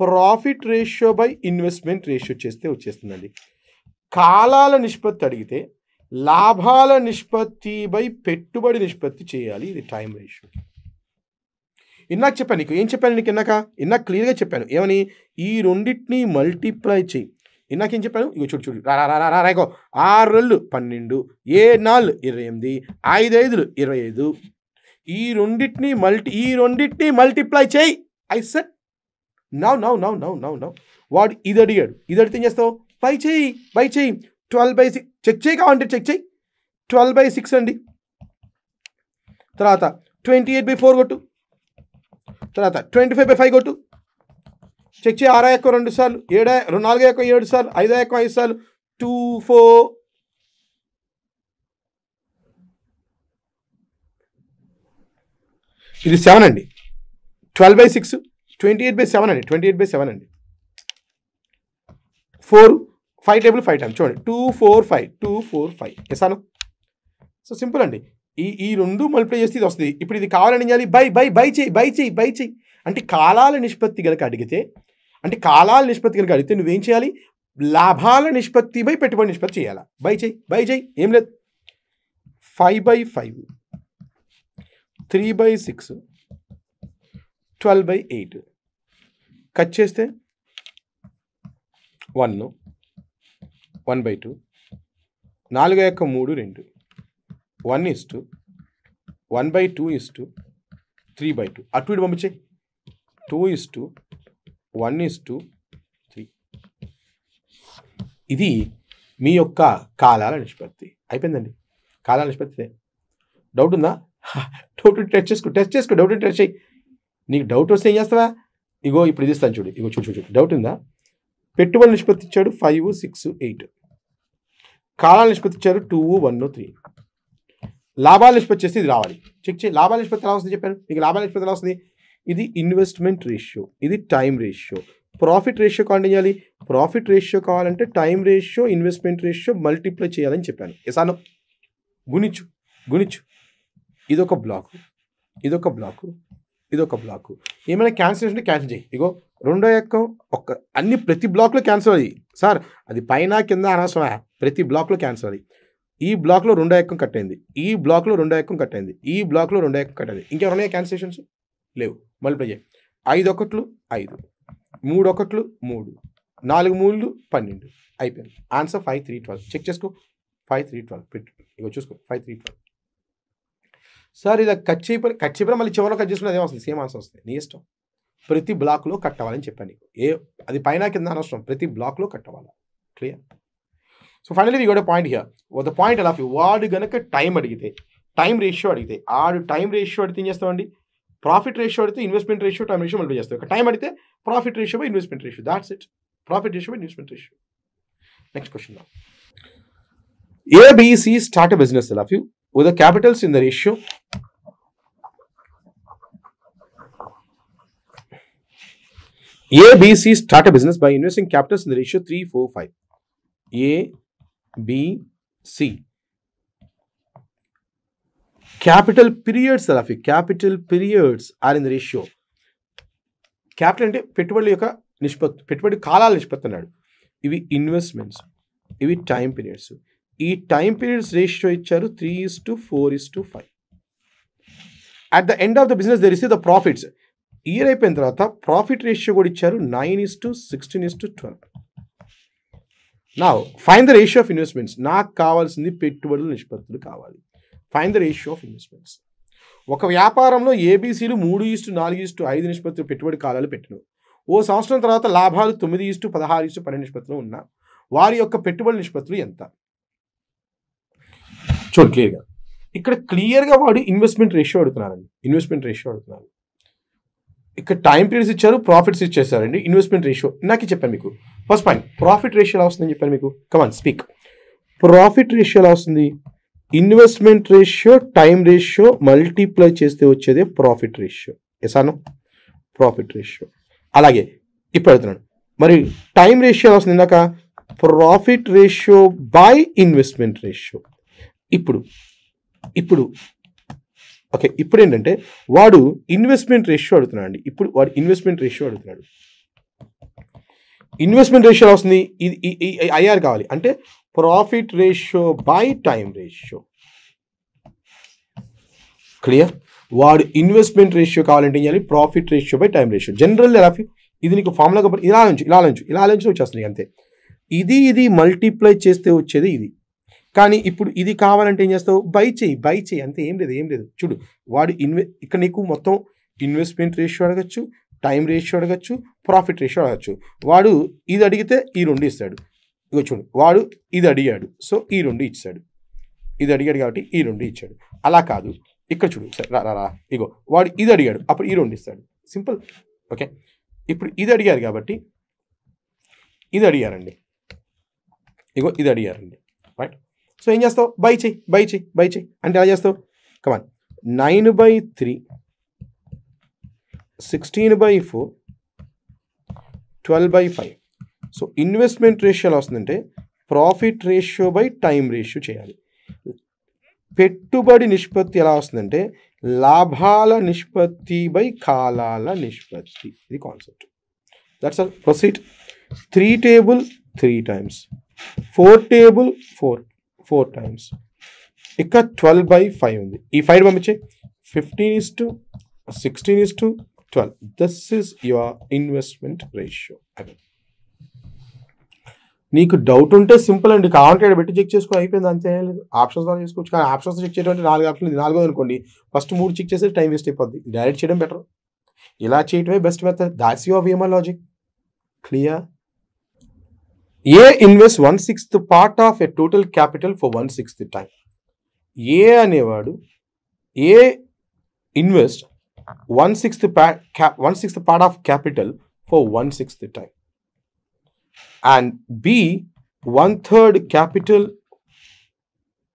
profit ratio by investment ratio చేస్తే వచ్చేస్తుందండి కాలాల నిష్పత్తి అడిగితే లాభాల నిష్పత్తి బై పెట్టుబడి నిష్పత్తి చేయాలి ఇది టైం రేషియో ఇన్నాక చెప్పాను నీకు ఏం చెప్పాను నీకు ఇన్నాక ఇన్నాక క్లియర్గా చెప్పాను ఏమని ఈ రెండింటిని మల్టిప్లై చేయి ఇన్నాక ఏం చెప్పాను ఇగో చూడు చూడు రా రా రా రాకో ఆరు రెళ్ళు పన్నెండు ఏ నాలుగు ఇరవై ఎనిమిది ఐదు ఐదులు ఇరవై ఐదు ఈ రెండింటిని మల్టీ ఈ రెండింటిని మల్టిప్లై చేయి I said now now now now now now వాడు ఇది అడిగాడు ఇది అడితే ఏం చేస్తావు పై చేయి బై చేయి ట్వెల్వ్ బై సిక్స్ చెక్ చేయి కావాలంటే చెక్ చేయి ట్వెల్వ్ బై సిక్స్ అండి తర్వాత ట్వంటీ ఎయిట్ బై ఫోర్ కొట్టు తర్వాత ట్వంటీ ఫైవ్ బై ఫైవ్ కొట్టు చెక్ చేయి ఆరా ఎక్కువ రెండు సార్లు ఏడా నాలుగు ఎక్కువ ఏడు సార్లు ఐదో ఎక్కువ ఐదు సార్లు టూ ఫోర్ ఇది సెవెన్ అండి twelve by six twenty eight by seven అండి ట్వంటీ ఎయిట్ బై సెవెన్ అండి four five table five times చూడండి two four five two four five ఎసాను సో సింపుల్ అండి ఈ ఈ రెండు మల్టిప్లై చేస్తే ఇది వస్తుంది ఇప్పుడు ఇది కావాలని చేయాలి బై బై బై చేయి బై చేయి బై చేయి అంటే కాలాల నిష్పత్తి కనుక అడిగితే అంటే కాలాల నిష్పత్తి కనుక అడిగితే నువ్వేం చేయాలి లాభాల నిష్పత్తి బై పెట్టుబడి నిష్పత్తి చేయాలా బై చేయి బై చేయి ఏం లేదు five by five three by six twelve by eight cut చేస్తే వన్ వన్ బై టూ నాలుగు యొక్క మూడు రెండు one is to one by two is to three by two అటు ఇటు పంపించే two is to one is to three ఇది మీ యొక్క కాలాల నిష్పత్తి అయిపోయిందండి కాలాల నిష్పత్తి డౌట్ ఉందా *laughs* డౌట్ టెస్ట్ చేసుకో టెస్ట్ చేసుకో డౌట్ టెస్ట్ చేయి నీకు డౌట్ వస్తే ఏం చేస్తావా ఇగో ఇప్పుడు ఇది ఇస్తాను చూడు ఇగో చూడు చూడు డౌట్ ఉందా పెట్టుబడి నిష్పత్తి ఇచ్చాడు ఫైవ్ సిక్స్ ఎయిట్ కాలాల నిష్పత్తి ఇచ్చారు టూ వన్ త్రీ లాభాల నిష్పత్తి చేస్తే ఇది రావాలి చెక్ చేయి లాభాల నిష్పత్తి ఎలా వస్తుంది చెప్పాను మీకు లాభాల నిష్పత్తి ఎలా వస్తుంది ఇది ఇన్వెస్ట్మెంట్ రేషియో ఇది టైం రేషియో ప్రాఫిట్ రేషియో కావాలంటే చేయాలి ప్రాఫిట్ రేషియో కావాలంటే time ratio investment ratio multiply చేయాలని చెప్పాను ఎసాను గుణిచు గుణించు ఇదొక బ్లాకు ఇదొక బ్లాకు ఇది ఒక బ్లాక్ ఏమైనా క్యాన్సిల్ ఉంటే క్యాన్సిల్ చేయి ఇగో రెండో యొక్క ఒక అన్ని ప్రతి బ్లాక్లో క్యాన్సిల్ అయ్యి సార్ అది పైన కింద అనవసరం ప్రతి బ్లాక్లో క్యాన్సిల్ అయ్యి ఈ బ్లాక్లో రెండో యొక్క కట్ అయింది ఈ బ్లాక్లో రెండో యొక్క కట్ అయింది ఈ బ్లాక్లో రెండో ఎక్కం కట్ అయింది ఇంకెవరున్నాయి క్యాన్సిలేషన్స్ లేవు మల్టిప్లై చేయి ఐదు ఒకట్లు ఐదు మూడు ఒకట్లు మూడు నాలుగు మూడు పన్నెండు అయిపోయింది answer five three twelve check చేసుకో ఫైవ్ త్రీ ట్వెల్వ్ పెట్టు ఇక చూసుకో ఫైవ్ త్రీ ట్వెల్వ్ సార్ ఇలా కట్ చేయపని కట్ మళ్ళీ చివరిలో కట్ చేసుకుని అదే వస్తుంది సేమ్ ఆన్సర్ వస్తుంది నీ ఇష్టం ప్రతి బ్లాక్లో కట్టవాలని చెప్పాను నీకు ఏ అది పైన కింద అనవసరం ప్రతి బ్లాక్లో cut clear so finally we got point here the point అలా వాడు గనక టైం అడిగితే టైం రేషియో అడిగితే ఆడు టైం రేషియో అడితే ఏం చేస్తామండి ప్రాఫిట్ రేషియో అడితే ఇన్వెస్ట్మెంట్ రేషియో టైం రేషియో మళ్ళీ చేస్తాం టైం అడిగితే profit ratio by investment ratio that's it profit ratio by investment ratio next question A B C start business అలా ఫ్యూ with the capitals in the ratio A, B, C start a business by investing capitals in the ratio 3, 4, 5. A, B, C. Capital periods, Salafi. Capital periods are in the ratio. Capital అంటే petrol, యొక్క నిష్పత్తి పెట్టుబడి కాలాల నిష్పత్తి అన్నాడు ఇవి ఇన్వెస్ట్మెంట్స్ ఇవి టైం పీరియడ్స్ ఈ టైం పీరియడ్స్ రేషియో ఇచ్చారు three is to four is to five at the end of the business there is the profits year అయిపోయిన తర్వాత ప్రాఫిట్ రేషియో కూడా ఇచ్చారు nine is to sixteen is to twelve నా find the ratio of investments నాకు కావాల్సింది పెట్టుబడులు నిష్పత్తులు కావాలి find the ratio of investments ఒక వ్యాపారంలో ఏబీసీలు మూడు ఇస్టు నాలుగు ఇస్టు ఐదు నిష్పత్తులు పెట్టుబడి కాలాలు పెట్టిన ఓ సంవత్సరం తర్వాత లాభాలు తొమ్మిది ఇస్టు పదహారు ఇస్టు పన్నెండు నిష్పత్తులు ఉన్నా వారి యొక్క పెట్టుబడి నిష్పత్తులు ఎంత చూడు క్లియర్గా ఇక్కడ క్లియర్గా వాడు ఇన్వెస్ట్మెంట్ రేషియో అడుగుతున్నారండి ఇన్వెస్ట్మెంట్ రేషియో అడుగుతున్నారు ఇక్కడ టైం పీరియడ్స్ ఇచ్చారు ప్రాఫిట్స్ ఇచ్చేసారండి ఇన్వెస్ట్మెంట్ రేషియో నాకే చెప్పాను మీకు ఫస్ట్ పాయింట్ ప్రాఫిట్ రేషియో ఎలా వస్తుందని చెప్పాను మీకు కమాన్ స్పీక్ ప్రాఫిట్ రేషియో ఎలా వస్తుంది investment ratio time ratio multiply చేస్తే వచ్చేదే ప్రాఫిట్ రేషియో ఎసాను ప్రాఫిట్ రేషియో అలాగే ఇప్పుడు అడుగుతున్నాను మరి టైం రేషియో ఎలా వస్తుంది ఇందాక profit ratio by investment ratio ఇప్పుడు ఇప్పుడు ఓకే ఇప్పుడు ఏంటంటే వాడు ఇన్వెస్ట్మెంట్ రేషియో అడుగుతున్నాడు అండి ఇప్పుడు వాడు ఇన్వెస్ట్మెంట్ రేషియో అడుగుతున్నాడు ఇన్వెస్ట్మెంట్ రేషియో వస్తుంది ఇది ఐఆర్ కావాలి అంటే profit ratio by time ratio clear వాడు ఇన్వెస్ట్మెంట్ రేషియో కావాలంటే ఏం చేయాలి profit ratio by time ratio general రాఫీ ఇది నీకు ఫార్ములా కాబట్టి ఇలా ఇలా నుంచి ఇలా నుంచి వచ్చేస్తుంది అంతే ఇది ఇది మల్టిప్లై చేస్తే వచ్చేది ఇది కానీ ఇప్పుడు ఇది కావాలంటే ఏం చేస్తావు బై చేయి బై చేయి అంతే ఏం లేదు ఏం లేదు చూడు వాడు ఇన్వె ఇక్కడ నీకు మొత్తం ఇన్వెస్ట్మెంట్ రేషియో అడగచ్చు టైం రేషియో అడగచ్చు ప్రాఫిట్ రేషియో అడగచ్చు వాడు ఇది అడిగితే ఈ రెండు ఇస్తాడు ఇగో చూడు వాడు ఇది అడిగాడు సో ఈ రెండు ఇచ్చాడు ఇది అడిగాడు కాబట్టి ఈ రెండు ఇచ్చాడు అలా కాదు ఇక్కడ చూడు రా రా ఇగో వాడు ఇది అడిగాడు అప్పుడు ఈ రెండు ఇస్తాడు సింపుల్ ఓకే ఇప్పుడు ఇది అడిగారు కాబట్టి ఇది అడిగారండి ఇగో ఇది అడిగారండి సో ఏం చేస్తావు బై చెయ్యి బై చెయ్యి బై చెయ్యి అంటే ఎలా చేస్తావు come on nine by three sixteen by four twelve by five so investment ratio ఎలా వస్తుందంటే profit ratio by time ratio చేయాలి పెట్టుబడి నిష్పత్తి ఎలా వస్తుందంటే లాభాల నిష్పత్తి బై కాలాల నిష్పత్తి ఇది concept that's all proceed three table three times four table four four times ఇక్కడ ట్వెల్వ్ బై ఫైవ్ ఉంది ఈ ఫైవ్ పంపించే fifteen is to sixteen is to twelve this is your investment ratio అది నీకు డౌట్ ఉంటే సింపుల్ అండి కావాలంటే పెట్టి చెక్ చేసుకో అయిపోయింది అంతే లేదు ఆప్షన్స్ ద్వారా చేసుకోవచ్చు కానీ ఆప్షన్స్ చెక్ చేయడం నాలుగు ఆప్షన్లు నాలుగో అనుకోండి ఫస్ట్ మూడు చెక్ చేస్తే టైం వేస్ట్ అయిపోద్ది డైరెక్ట్ చేయడం బెటర్ ఇలా చేయడమే best method that's your V M R logic clear A invests one sixth part of a total capital for one sixth time. A and A word, A invest one sixth part, one sixth part of capital for one sixth time. And B one third capital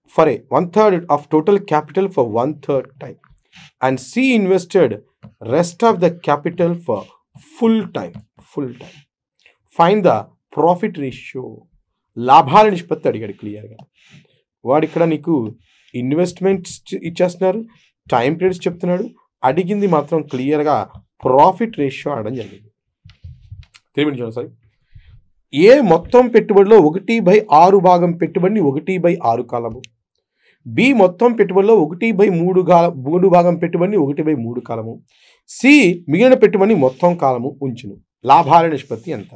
for a one third of total capital for one third time. And C invested rest of the capital for full time. Full time. Find the profit ratio లాభాల నిష్పత్తి అడిగాడు క్లియర్గా వాడు ఇక్కడ నీకు ఇన్వెస్ట్మెంట్స్ ఇచ్చేస్తున్నారు టైం పీరియడ్స్ చెప్తున్నాడు అడిగింది మాత్రం క్లియర్గా ప్రాఫిట్ రేషియో అడగడం జరిగింది తెలియదు చూడండి సార్ ఏ మొత్తం పెట్టుబడిలో ఒకటి బై ఆరు భాగం పెట్టుబడిని ఒకటి బై ఆరు కాలము బి మొత్తం పెట్టుబడిలో ఒకటి బై మూడు కాల మూడు భాగం పెట్టుబడిని ఒకటి బై మూడు కాలము సి మిగిలిన పెట్టుబడిని మొత్తం కాలము ఉంచును లాభాల నిష్పత్తి ఎంత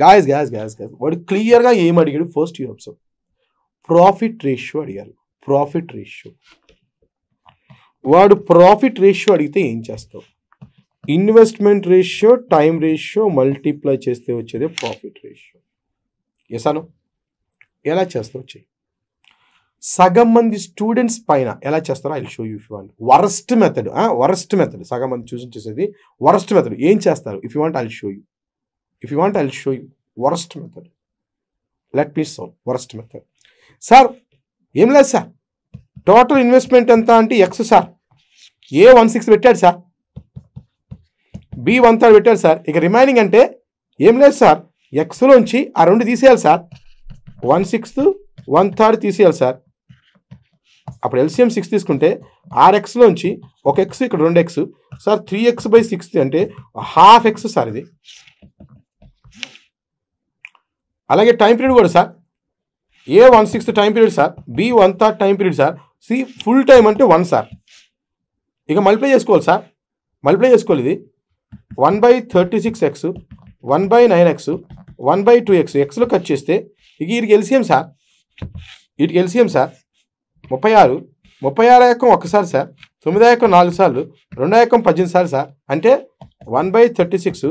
గాయస్ గాయస్ గాయస్ గాయస్ వాడు క్లియర్గా ఏం అడిగాడు first you observe profit ratio అడిగారు ప్రాఫిట్ రేషియో వాడు ప్రాఫిట్ రేషియో అడిగితే ఏం చేస్తావు investment ratio time ratio multiply చేస్తే వచ్చేది ప్రాఫిట్ రేషియో ఎసాను ఎలా చేస్తావు వచ్చే సగం మంది స్టూడెంట్స్ పైన ఎలా చేస్తారో I show you if you want worst method worst method సగం మంది చూసి చేసేది వరస్ట్ మెథడ్ ఏం చేస్తారు if you want I show you If you want, I'll show you. Worst method. Let me show Worst method. Sir ఏం లేదు సార్ టోటల్ ఇన్వెస్ట్మెంట్ ఎంత అంటే X sir A one six sir. Sir B one third పెట్టాడు సార్ ఇక రిమైనింగ్ అంటే sir. లేదు సార్ ఎక్స్లోంచి ఆ రెండు తీసేయాలి sir one sixth one third తీసేయాలి సార్ అప్పుడు ఎల్సిఎం సిక్స్ తీసుకుంటే ఆర్ ఎక్స్లోంచి ఒక ఎక్స్ ఇక్కడ రెండు X sir three X by six అంటే హాఫ్ ఎక్స్ సార్ ఇది అలాగే టైం పీరియడ్ కూడా sir A one sixth time period sir B one third time period sir C full time అంటే వన్ సార్ ఇక మల్టిప్లై చేసుకోవాలి సార్ మల్టిప్లై చేసుకోవాలి ఇది one by thirty six X one by nine X one by two X ఎక్స్లో కట్ చేస్తే ఇక వీటికి ఎల్సిఎం సార్ వీటికి ఎల్సిఎం సార్ ముప్పై ఆరు ముప్పై ఆరు ఏకం ఒకసారి సార్ తొమ్మిది ఏకం నాలుగు సార్లు రెండో ఏకం పద్దెనిమిది సార్లు సార్ అంటే one by thirty six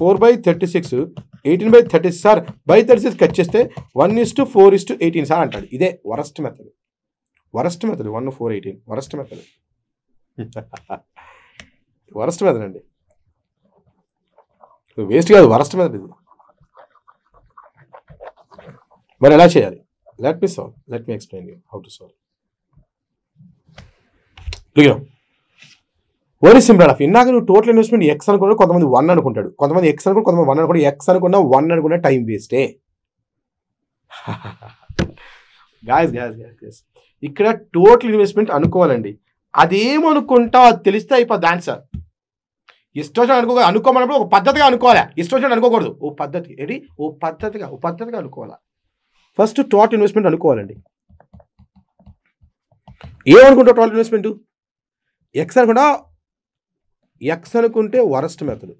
four by thirty six eighteen by thirty sir by thirty six cut చేస్తే one is to four is to eighteen sir అంటాడు ఇదే worst method worst method one four eighteen worst method worst method అండి వేస్ట్ కాదు వరస్ట్ మెథడ్ ఇది మరి ఎలా చేయాలి let me solve let me explain you how to solve very simple అఫ్ ఇందాక నువ్వు టోటల్ ఇన్వెస్ట్మెంట్ ఎక్స్ అనుకున్నా కొంతమంది వన్ అనుకుంటాడు కొంతమంది ఎక్స్ అనుకుని కొంతమంది వన్ అనుకుంటాడు ఎక్స్ అనుకున్నా వన్ అనుకున్నా టైం వేస్టే గాయస్ గాయస్ గాయస్ గాయస్ ఇక్కడ టోటల్ ఇన్వెస్ట్మెంట్ అనుకోవాలండి అదేమనుకుంటా అది తెలిస్తే అయిపోద్ది ఆన్సర్ ఇష్టం అనుకో అనుకోమన్నప్పుడు ఒక పద్ధతిగా అనుకోవాలి ఇష్టం అనుకోకూడదు ఓ పద్ధతి ఏంటి ఓ పద్ధతిగా ఓ పద్ధతిగా అనుకోవాలి ఫస్ట్ టోటల్ ఇన్వెస్ట్మెంట్ అనుకోవాలండి ఏమనుకుంటావు టోటల్ ఇన్వెస్ట్మెంట్ ఎక్స్ అనుకుంటా ఎక్స్ అనుకుంటే వరస్ట్ మెథడ్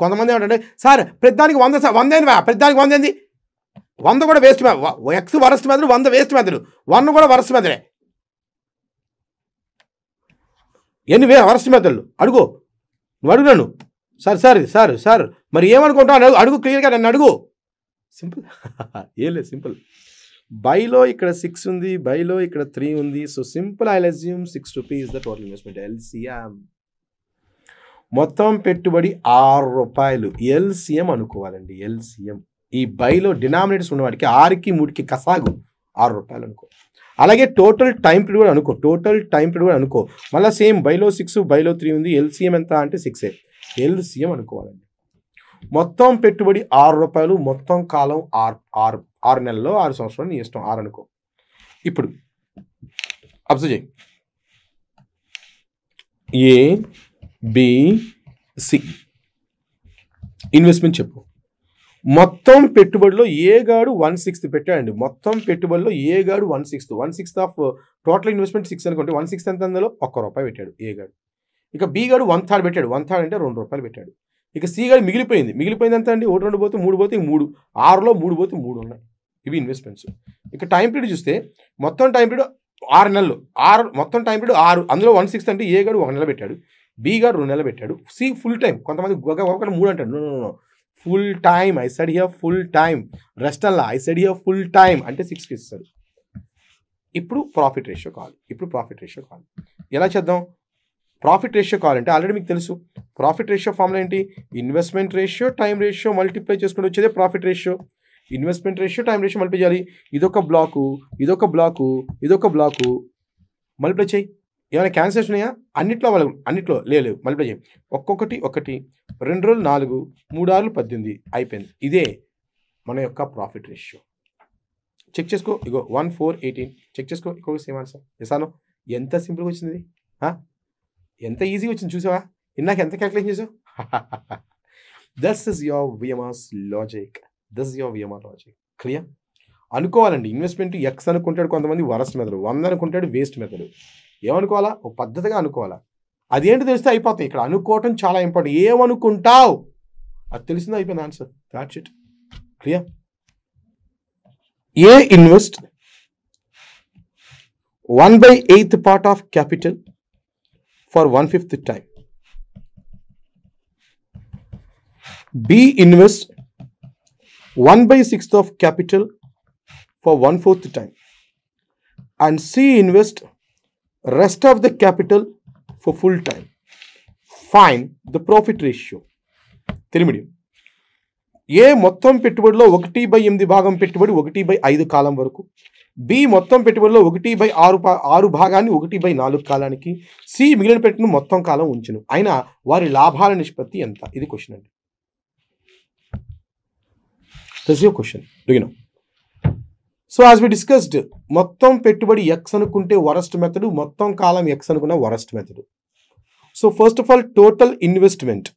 కొంతమంది ఏమంటే సార్ ప్రతిదానికి వంద ఏంది ప్రతిదానికి వంద ఏంది వంద కూడా వేస్ట్ ఎక్స్ వరస్ట్ మెథడ్ వంద వేస్ట్ మెథడ్ వన్ కూడా వరస్ట్ మెథడే ఎన్ని వే వరస్ట్ మెథడ్లు అడుగు నువ్వు అడుగు నన్ను సార్ సార్ సార్ సార్ మరి ఏమనుకుంటావు అడుగు క్లియర్గా నన్ను అడుగు సింపుల్ *laughs* ఏం లేదు సింపుల్ బైలో ఇక్కడ సిక్స్ ఉంది బైలో ఇక్కడ త్రీ ఉంది సో సింపుల్ ఐ లెజ్యూమ్ six rupee is the total investment LCM మొత్తం పెట్టుబడి ఆరు రూపాయలు ఎల్సీఎం అనుకోవాలండి ఎల్సీఎం ఈ బైలో డినామినేటర్స్ ఉన్నవాడికి ఆరుకి మూడుకి కసాగు ఆరు రూపాయలు అనుకో అలాగే టోటల్ టైం పీరియడ్ కూడా అనుకో టోటల్ టైం పీరియడ్ కూడా అనుకో మళ్ళీ సేమ్ బైలో సిక్స్ బైలో త్రీ ఉంది ఎల్సీఎం ఎంత అంటే సిక్స్ ఎల్సీఎం అనుకోవాలండి మొత్తం పెట్టుబడి ఆరు రూపాయలు మొత్తం కాలం ఆరు ఆరు ఆరు నెలల్లో ఆరు సంవత్సరాలు నీ ఇష్టం ఆరు అనుకో ఇప్పుడు అబ్జర్వ్ చేయి ఏ బిసి ఇన్వెస్ట్మెంట్ చెప్పు మొత్తం పెట్టుబడిలో ఏ గాడు వన్ సిక్స్త్ పెట్టాడండి మొత్తం పెట్టుబడిలో ఏ గాడు one sixth one sixth of uh, total investment six అనుకుంటే వన్ సిక్స్త్ ఎంత అందులో ఒక్క రూపాయి పెట్టాడు ఏ గాడు ఇక బి గాడు వన్ థర్డ్ పెట్టాడు వన్ థర్డ్ అంటే రెండు రూపాయలు పెట్టాడు ఇక సి గాడు మిగిలిపోయింది మిగిలిపోయింది ఎంత అండి ఒకటి రెండు పోతే మూడు పోతే మూడు ఆరులో మూడు పోతే మూడు ఉన్నాయి ఇవి ఇన్వెస్ట్మెంట్స్ ఇక టైం పీరియడ్ చూస్తే మొత్తం టైం పీరియడ్ ఆరు నెలలు ఆరు మొత్తం టైం పీరియడ్ ఆరు అందులో వన్ సిక్స్త్ అంటే ఏ గాడు ఒక నెల పెట్టాడు బీగా రెండు నెలలు పెట్టాడు సి ఫుల్ టైం కొంతమంది ఒకటి మూడు అంటాడు full time I said here full time rest అలా I said here full time అంటే సిక్స్కి ఇస్తాడు ఇప్పుడు ప్రాఫిట్ రేషియో కావాలి ఇప్పుడు ప్రాఫిట్ రేషియో కావాలి ఎలా చేద్దాం ప్రాఫిట్ రేషియో కావాలంటే ఆల్రెడీ మీకు తెలుసు ప్రాఫిట్ రేషియో ఫార్ములా ఏంటి investment ratio time ratio multiply చేసుకుంటూ వచ్చేదే profit ratio investment ratio time ratio multiply చేయాలి ఇదొక బ్లాకు ఇదొక బ్లాకు ఇదొక బ్లాకు మల్టిప్లై చేయి ఏమైనా క్యాన్సర్స్ ఉన్నాయా అన్నిట్లో వాళ్ళు అన్నిట్లో లేవు మల్టిప్లై చేయం ఒక్కొక్కటి ఒకటి రెండు రోజులు నాలుగు మూడారులు పద్దెనిమిది అయిపోయింది ఇదే మన యొక్క ప్రాఫిట్ రేషియో చెక్ చేసుకో ఇగో వన్ ఫోర్ ఎయిటీన్ చెక్ చేసుకో ఇంకొక సేమ్ ఆన్సర్ చేశాను ఎంత సింపుల్గా వచ్చింది ఎంత ఈజీగా వచ్చింది చూసావా ఇందాక ఎంత క్యాల్కులేషన్ చేసావు దస్ ఇస్ యువర్ వియమాస్ లాజిక్ దస్ యువర్ వియమా లాజిక్ క్లియర్ అనుకోవాలండి ఇన్వెస్ట్మెంట్ ఎక్స్ అనుకుంటాడు కొంతమంది వరస్ట్ మెదడు వంద అనుకుంటాడు వేస్ట్ మెథడు ఏమనుకోవాలా ఓ పద్ధతిగా అనుకోవాలా అదేంటి తెలిస్తే అయిపోతుంది ఇక్కడ అనుకోవటం చాలా ఇంపార్టెంట్ ఏమనుకుంటావు అది తెలిసిందే అయిపోయింది answer that's it clear A invest one by eighth part of capital for one fifth time B invest one by sixth of capital for one fourth time and C invest rest of the capital for full time. Find the profit ratio. తెలిమిడియం ఏ మొత్తం పెట్టుబడిలో ఒకటి బై ఎనిమిది భాగం పెట్టుబడి ఒకటి బై ఐదు కాలం వరకు బి మొత్తం పెట్టుబడిలో ఒకటి బై ఆరు ఆరు భాగాన్ని ఒకటి బై నాలుగు కాలానికి సి మిగిలిన పెట్టును మొత్తం కాలం ఉంచును అయినా వారి లాభాల నిష్పత్తి ఎంత ఇది క్వశ్చన్ అండి క్వశ్చన్ డుగినా సో యాజ్ వి డిస్కస్డ్ మొత్తం పెట్టుబడి ఎక్స్ అనుకుంటే వరస్ట్ మెథడ్ మొత్తం కాలం ఎక్స్ అనుకున్న worst method so first of all total investment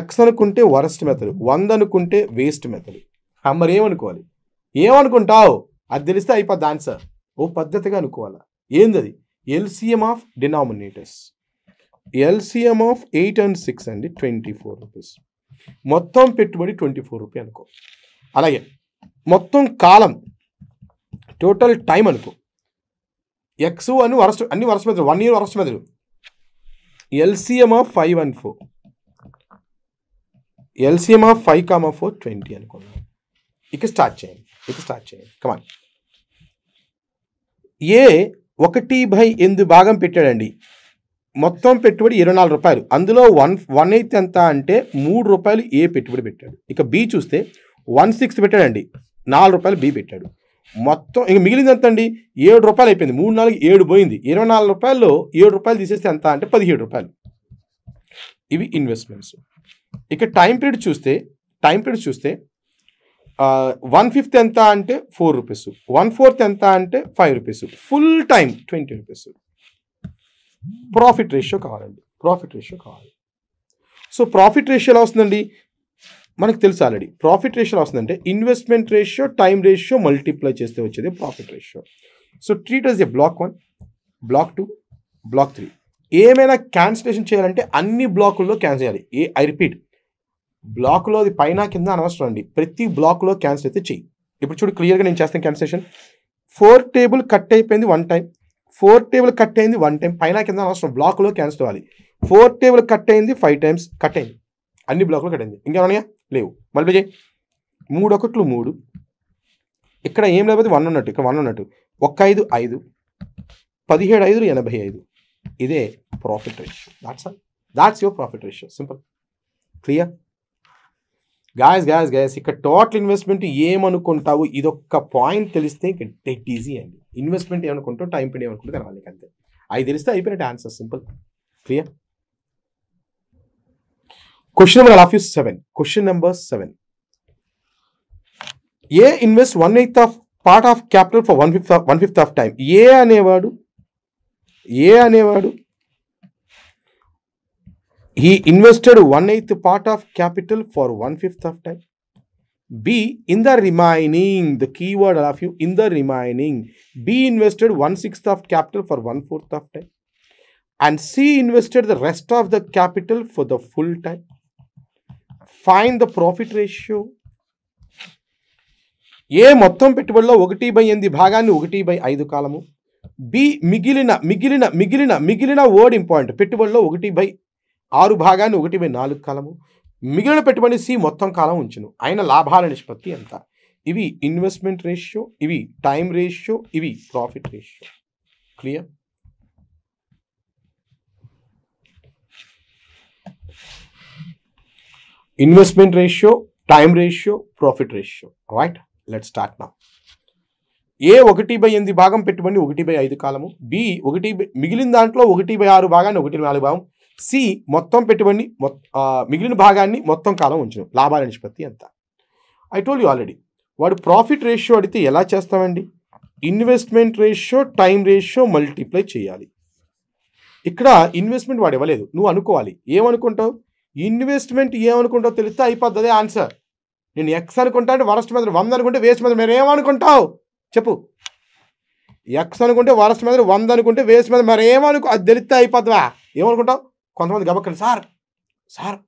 x అనుకుంటే వరస్ట్ మెథడ్ వంద అనుకుంటే వేస్ట్ మెథడ్ అమ్మరు ఏమనుకోవాలి ఏమనుకుంటావు అది తెలిస్తే అయిపోద్ది ఆన్సర్ ఓ పద్ధతిగా అనుకోవాలా ఏందది LCM of denominators LCM of eight and six అండి ట్వంటీ ఫోర్ రూపీస్ మొత్తం పెట్టుబడి ట్వంటీ ఫోర్ రూపీ అనుకో అలాగే మొత్తం కాలం టోటల్ టైం అనుకో ఎక్స్ అని వరస అన్ని వరస మెదడు వన్ ఇయర్ వరస మీద LCM of five and four LCM of five of four twenty అనుకున్నాం ఇక స్టార్ట్ చేయండి ఇక స్టార్ట్ చేయండి కమాన్ ఏ ఒకటి బై ఎందు భాగం పెట్టాడండి మొత్తం పెట్టుబడి ఇరవై నాలుగు రూపాయలు అందులో వన్ వన్ ఎయిత్ ఎంత అంటే మూడు రూపాయలు ఏ పెట్టుబడి పెట్టాడు ఇక బి చూస్తే వన్ సిక్స్ పెట్టాడండి నాలుగు రూపాయలు బి పెట్టాడు మొత్తం ఇక మిగిలింది ఎంత అండి ఏడు రూపాయలు అయిపోయింది మూడు నాలుగు ఏడు పోయింది ఇరవై నాలుగు రూపాయల్లో ఏడు రూపాయలు తీసేస్తే ఎంత అంటే పదిహేడు రూపాయలు ఇవి ఇన్వెస్ట్మెంట్స్ ఇక టైం పీరియడ్ చూస్తే టైం పీరియడ్ చూస్తే వన్ ఫిఫ్త్ ఎంత అంటే ఫోర్ రూపీస్ వన్ ఫోర్త్ ఎంత అంటే five rupees full time twenty rupees profit ratio కావాలండి ప్రాఫిట్ రేషియో కావాలి సో ప్రాఫిట్ రేషియో ఎలా వస్తుందండి మనకు తెలుసు ఆల్రెడీ ప్రాఫిట్ రేషియో వస్తుందంటే investment ratio time ratio multiply చేస్తే వచ్చేది profit ratio so treat as a block one block two block three ఏమైనా క్యాన్సిలేషన్ చేయాలంటే అన్ని బ్లాకుల్లో క్యాన్సిల్ చేయాలి ఏ ఐ రిపీట్ బ్లాక్లో అది పైన కింద అనవసరం అండి ప్రతి బ్లాక్లో క్యాన్సిల్ అయితే చెయ్యి ఇప్పుడు చూడు క్లియర్గా నేను చేస్తాను క్యాన్సిలేషన్ ఫోర్ టేబుల్ కట్ అయిపోయింది one time four table cut అయింది వన్ టైం పైన కింద అనవసరం బ్లాక్లో క్యాన్సిల్ అవ్వాలి ఫోర్ టేబుల్ కట్ అయింది ఫైవ్ టైమ్స్ కట్ అయింది అన్ని బ్లాక్లో కట్ అయింది ఇంకేమన్నా లేవు మళ్ళీ చేయి మూడు ఒకట్లు మూడు ఇక్కడ ఏం లేకపోతే వన్ ఉన్నట్టు ఇక్కడ వన్ ఉన్నట్టు ఒక్క ఐదు ఐదు పదిహేడు ఐదు ఎనభై ఐదు ఇదే profit ratio that's all that's your profit ratio simple clear guys guys guys ఇక్కడ టోటల్ ఇన్వెస్ట్మెంట్ ఏమనుకుంటావు ఇదొక్క పాయింట్ తెలిస్తే డెట్ ఈజీ అండి ఇన్వెస్ట్మెంట్ ఏమనుకుంటావు టైం పీరియడ్ ఏమనుకుంటే తెలవాలి అంతే అవి తెలిస్తే అయిపోయినట్టు answer simple clear Question number of you seven. Question number seven. A invest one eighth of part of capital for one fifth of, of time. A ane vadu. A ane vadu. He invested one eighth part of capital for one fifth of time. B in the remaining. The keyword of you in the remaining. B invested one sixth of capital for one fourth of time. And C invested the rest of the capital for the full time. Find the profit ratio A మొత్తం పెట్టుబడిలో ఒకటి బై ఎనిమిది భాగాన్ని ఒకటి బై ఐదు కాలము బి మిగిలిన మిగిలిన మిగిలిన మిగిలిన ఓడ్ ఇంపాయింట్ పెట్టుబడిలో ఒకటి బై ఆరు భాగాన్ని ఒకటి బై నాలుగు కాలము మిగిలిన పెట్టుబడి సి మొత్తం కాలం ఉంచును ఆయన లాభాల నిష్పత్తి ఎంత ఇవి ఇన్వెస్ట్మెంట్ రేషియో ఇవి టైం రేషియో ఇవి profit ratio clear investment ratio time ratio profit ratio right let start నా ఏ ఒకటి బై ఎనిమిది భాగం పెట్టుబడి ఒకటి బై ఐదు కాలము బి ఒకటి మిగిలిన దాంట్లో ఒకటి బై ఆరు భాగాన్ని ఒకటి నాలుగు భాగం సి మొత్తం పెట్టుబడిని మిగిలిన భాగాన్ని మొత్తం కాలం ఉంచడం లాభాల నిష్పత్తి ఎంత ఐ టోల్ యూ ఆల్రెడీ వాడు ప్రాఫిట్ రేషియో అడిగితే ఎలా చేస్తామండి investment ratio time ratio multiply చేయాలి ఇక్కడ ఇన్వెస్ట్మెంట్ వాడు ఇవ్వలేదు నువ్వు అనుకోవాలి ఏమనుకుంటావు ఇన్వెస్ట్మెంట్ ఏమనుకుంటావు తెలిస్తే అయిపోద్ది అదే ఆన్సర్ నేను ఎక్స్ అనుకుంటా అంటే వరస్ట్ మెదడు వంద అనుకుంటే వేస్ట్ మీద మరి ఏమనుకుంటావు చెప్పు ఎక్స్ అనుకుంటే వరస్ట్ మెదడు వంద అనుకుంటే వేస్ట్ మీద మరి ఏమనుకో అది తెలిస్తే అయిపోద్దివా ఏమనుకుంటావు కొంతమంది గబక్కండి సార్ సార్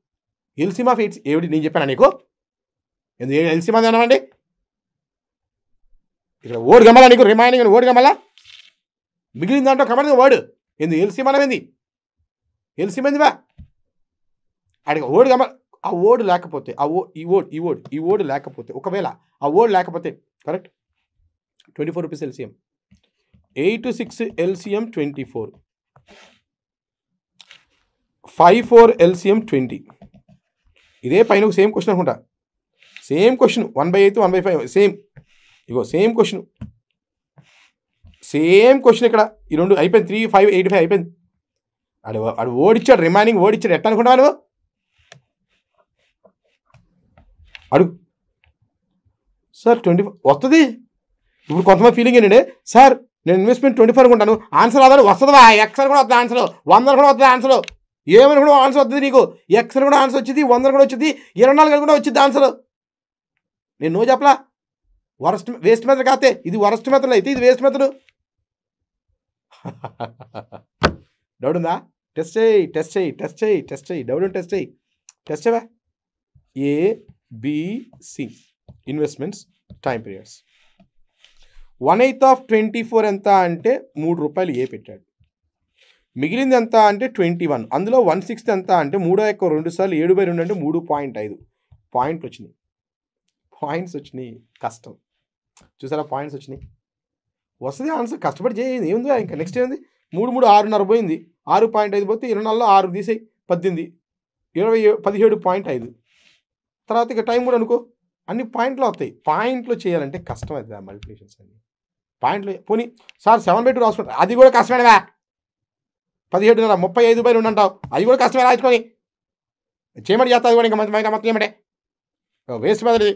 ఎల్సీమా ఫీట్స్ ఏమిటి నేను చెప్పాను నీకు ఎందుకు ఎల్సీమా అనవండి ఇక్కడ ఓడి గమ్మలా నీకు రిమైనింగ్ ఓడి గమ్మలా మిగిలిన దాంట్లో కమర్ ఓడు ఎందుకు ఎల్సీమానమైంది ఎల్సీ మందివా అడిగ ఓడి కమ ఆ ఓడు లేకపోతే ఆ ఓ ఈ ఓడ్ ఈ ఓడు ఈ ఓడు లేకపోతే ఒకవేళ ఆ ఓడు లేకపోతే correct twenty four rupees LCM eight six LCM twenty four five four LCM twenty ఇదే పైన సేమ్ క్వశ్చన్ అనుకుంటా same question one by eighth one by five same ఇగో సేమ్ క్వశ్చన్ సేమ్ క్వశ్చన్ ఇక్కడ ఈ రెండు అయిపోయింది త్రీ ఫైవ్ ఎయిట్ ఫైవ్ అయిపోయింది అడు అడు ఓడిచ్చాడు రిమైనింగ్ ఓడిచ్చాడు ఎట్లా అనుకుంటావా నువ్వు అడుగు సార్ ట్వంటీ వస్తుంది ఇప్పుడు కొంతమంది ఫీలింగ్ ఏంటంటే సార్ నేను ఇన్వెస్ట్మెంట్ ట్వంటీ ఫోర్ అనుకుంటాను ఆన్సర్ అవ్వాలి వస్తుందా ఎక్సర్ కూడా వస్తుంది ఆన్సర్ వందలు కూడా వస్తుంది ఆన్సర్ ఏమని కూడా ఆన్సర్ వస్తుంది నీకు ఎక్సర్ కూడా ఆన్సర్ వచ్చింది వందలు కూడా వచ్చింది ఇరవై నాలుగు కూడా వచ్చింది ఆన్సర్ నేను నో చెప్పలా వరస్ట్ వేస్ట్ మెథడ్ కాతే ఇది వరస్ట్ మెథడ్ అయితే ఇది వేస్ట్ మెథడ్ డౌట్ ఉందా టెస్ట్ చేయి టెస్ట్ చేయి టెస్ట్ చేయి టెస్ట్ చేయి డౌట్ టెస్ట్ చేయి టెస్ట్ చేయవా A B C investments time periods one eighth of twenty four ఎంత అంటే మూడు రూపాయలు ఏ పెట్టాడు మిగిలింది ఎంత అంటే ట్వంటీ వన్ అందులో వన్ సిక్స్త్ ఎంత అంటే మూడో ఎక్కువ రెండు సార్లు ఏడు బై రెండు అంటే మూడు పాయింట్ ఐదు పాయింట్లు వచ్చినాయి పాయింట్స్ వచ్చినాయి కష్టం చూసారా పాయింట్స్ వచ్చినాయి వస్తుంది ఆన్సర్ కష్టపడి చేయండి ఏముంది ఇంకా నెక్స్ట్ ఏంది మూడు మూడు ఆరున్నర పోయింది ఆరు పాయింట్ ఐదు పోతే ఇరవై నాలుగులో ఆరు తీసేయి పద్దెనిమిది ఇరవై పదిహేడు పాయింట్ ఐదు తర్వాత ఇక టైం కూడా అనుకో అన్ని పాయింట్లు అవుతాయి పాయింట్లు చేయాలంటే కష్టం అవుతుంది ఆ మల్టిప్లికేషన్స్ అన్ని పాయింట్లు పోనీ సార్ సెవెన్ బై టూ రాసుకుంటా అది కూడా కష్టమేనా పదిహేడున్నర ముప్పై ఐదు బై రెండు అంటావు అది కూడా కష్టమే రాసుకొని చేయమని చేస్తా అది కూడా ఇంకా మొత్తం మొత్తం ఏమంటే వేస్ట్ మెదడిది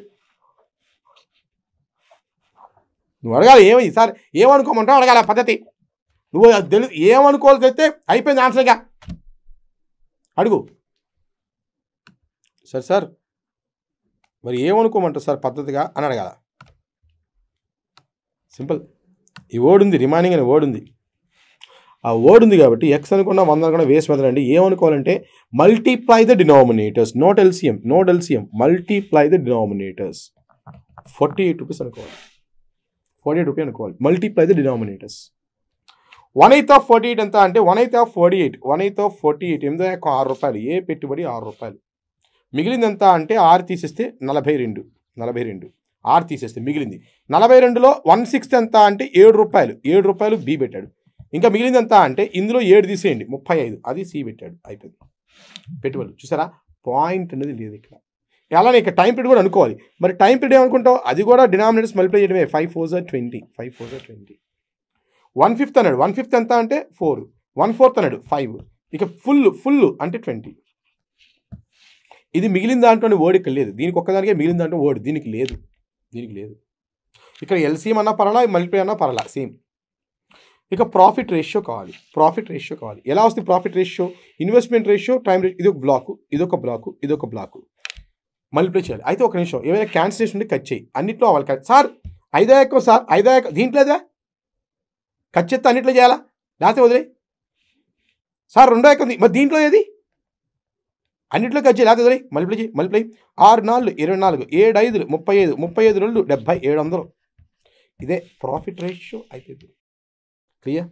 నువ్వు అడగాలి ఏమి సార్ ఏమనుకోమంటావు అడగాలి పద్ధతి నువ్వు తెలు ఏమనుకోవాలి తెస్తే అయిపోయింది ఆన్సర్గా అడుగు సరే సార్ మరి ఏమనుకోమంటారు సార్ పద్ధతిగా అని అడగాల సింపుల్ ఈ ఓడ్ ఉంది రిమైనింగ్ అనే ఓడ్ ఉంది ఆ ఓడ్ ఉంది కాబట్టి ఎక్స్ అనుకున్నా వంద అనుకున్నా వేస్ట్ మెథడ్ అండి ఏమనుకోవాలంటే multiply the denominators note LCM note LCM multiply the denominators forty eight rupees అనుకోవాలి ఫార్టీ ఎయిట్ రూపీ అనుకోవాలి multiply the denominators one eighth of forty eight ఎంత అంటే one eighth of forty eight one eighth of forty eight ఎనిమిది ఆరు రూపాయలు ఏ పెట్టుబడి ఆరు రూపాయలు మిగిలిందెంత అంటే ఆరు తీసేస్తే నలభై రెండు నలభై రెండు ఆరు తీసేస్తే మిగిలింది నలభై రెండులో వన్ సిక్స్త్ ఎంత అంటే ఏడు రూపాయలు ఏడు రూపాయలు బి పెట్టాడు ఇంకా మిగిలింది ఎంత అంటే ఇందులో ఏడు తీసేయండి ముప్పై ఐదు అది సి పెట్టాడు అయిపోయింది పెట్టుబడులు చూసారా పాయింట్ అనేది లేదు ఇక్కడ ఎలా ఇక టైం పీరియడ్ కూడా అనుకోవాలి మరి టైం పీరియడ్ ఏమనుకుంటావు అది కూడా డినామినేటర్స్ మల్టిప్లై చేయడమే ఫైవ్ ఫోర్ జార్ ట్వంటీ ఫైవ్ ఫోర్ జార్ ట్వంటీ వన్ ఫిఫ్త్ అన్నాడు వన్ ఫిఫ్త్ ఎంత అంటే ఫోర్ వన్ ఫోర్త్ అన్నాడు ఫైవ్ ఇక ఫుల్ ఫుల్ అంటే ట్వంటీ ఇది మిగిలిన దాంట్లోనే ఓడికి లేదు దీనికి ఒక్కదానికే మిగిలిన దాంట్లో ఓడి దీనికి లేదు దీనికి లేదు ఇక్కడ ఎల్సీఎం అన్నా పర్లా మల్టిప్లై అన్నా పర్లా సేమ్ ఇక ప్రాఫిట్ రేషియో కావాలి ప్రాఫిట్ రేషియో కావాలి ఎలా వస్తుంది profit ratio investment ratio time ratio ఇది ఒక బ్లాకు ఒక బ్లాకు ఇది ఒక బ్లాకు మల్టిప్లై చేయాలి అయితే ఒక నిమిషం ఏమైనా క్యాన్సిలేషన్ ఉంటే కట్ చేయి అన్నింటిలో అవ్వాలి సార్ ఐదో ఎక్కువ సార్ ఐదో ఎక్కువ దీంట్లేదా ఖచ్చితంగా అన్నింటిలో చేయాలా లేకపోతే వదిలే సార్ రెండో ఎక్కువ మరి దీంట్లో ఏది అన్నింటిలోకి వచ్చి చేయాలి అదే మల్టిప్లై చేయి మల్టిప్లై ఆరు నాలుగు ఇరవై నాలుగు ఏడు ఐదు ముప్పై ఐదు ముప్పై ఐదు రెండు డెబ్బై ఏడు వందలు ఇదే ప్రాఫిట్ రేషియో అయితే క్లియర్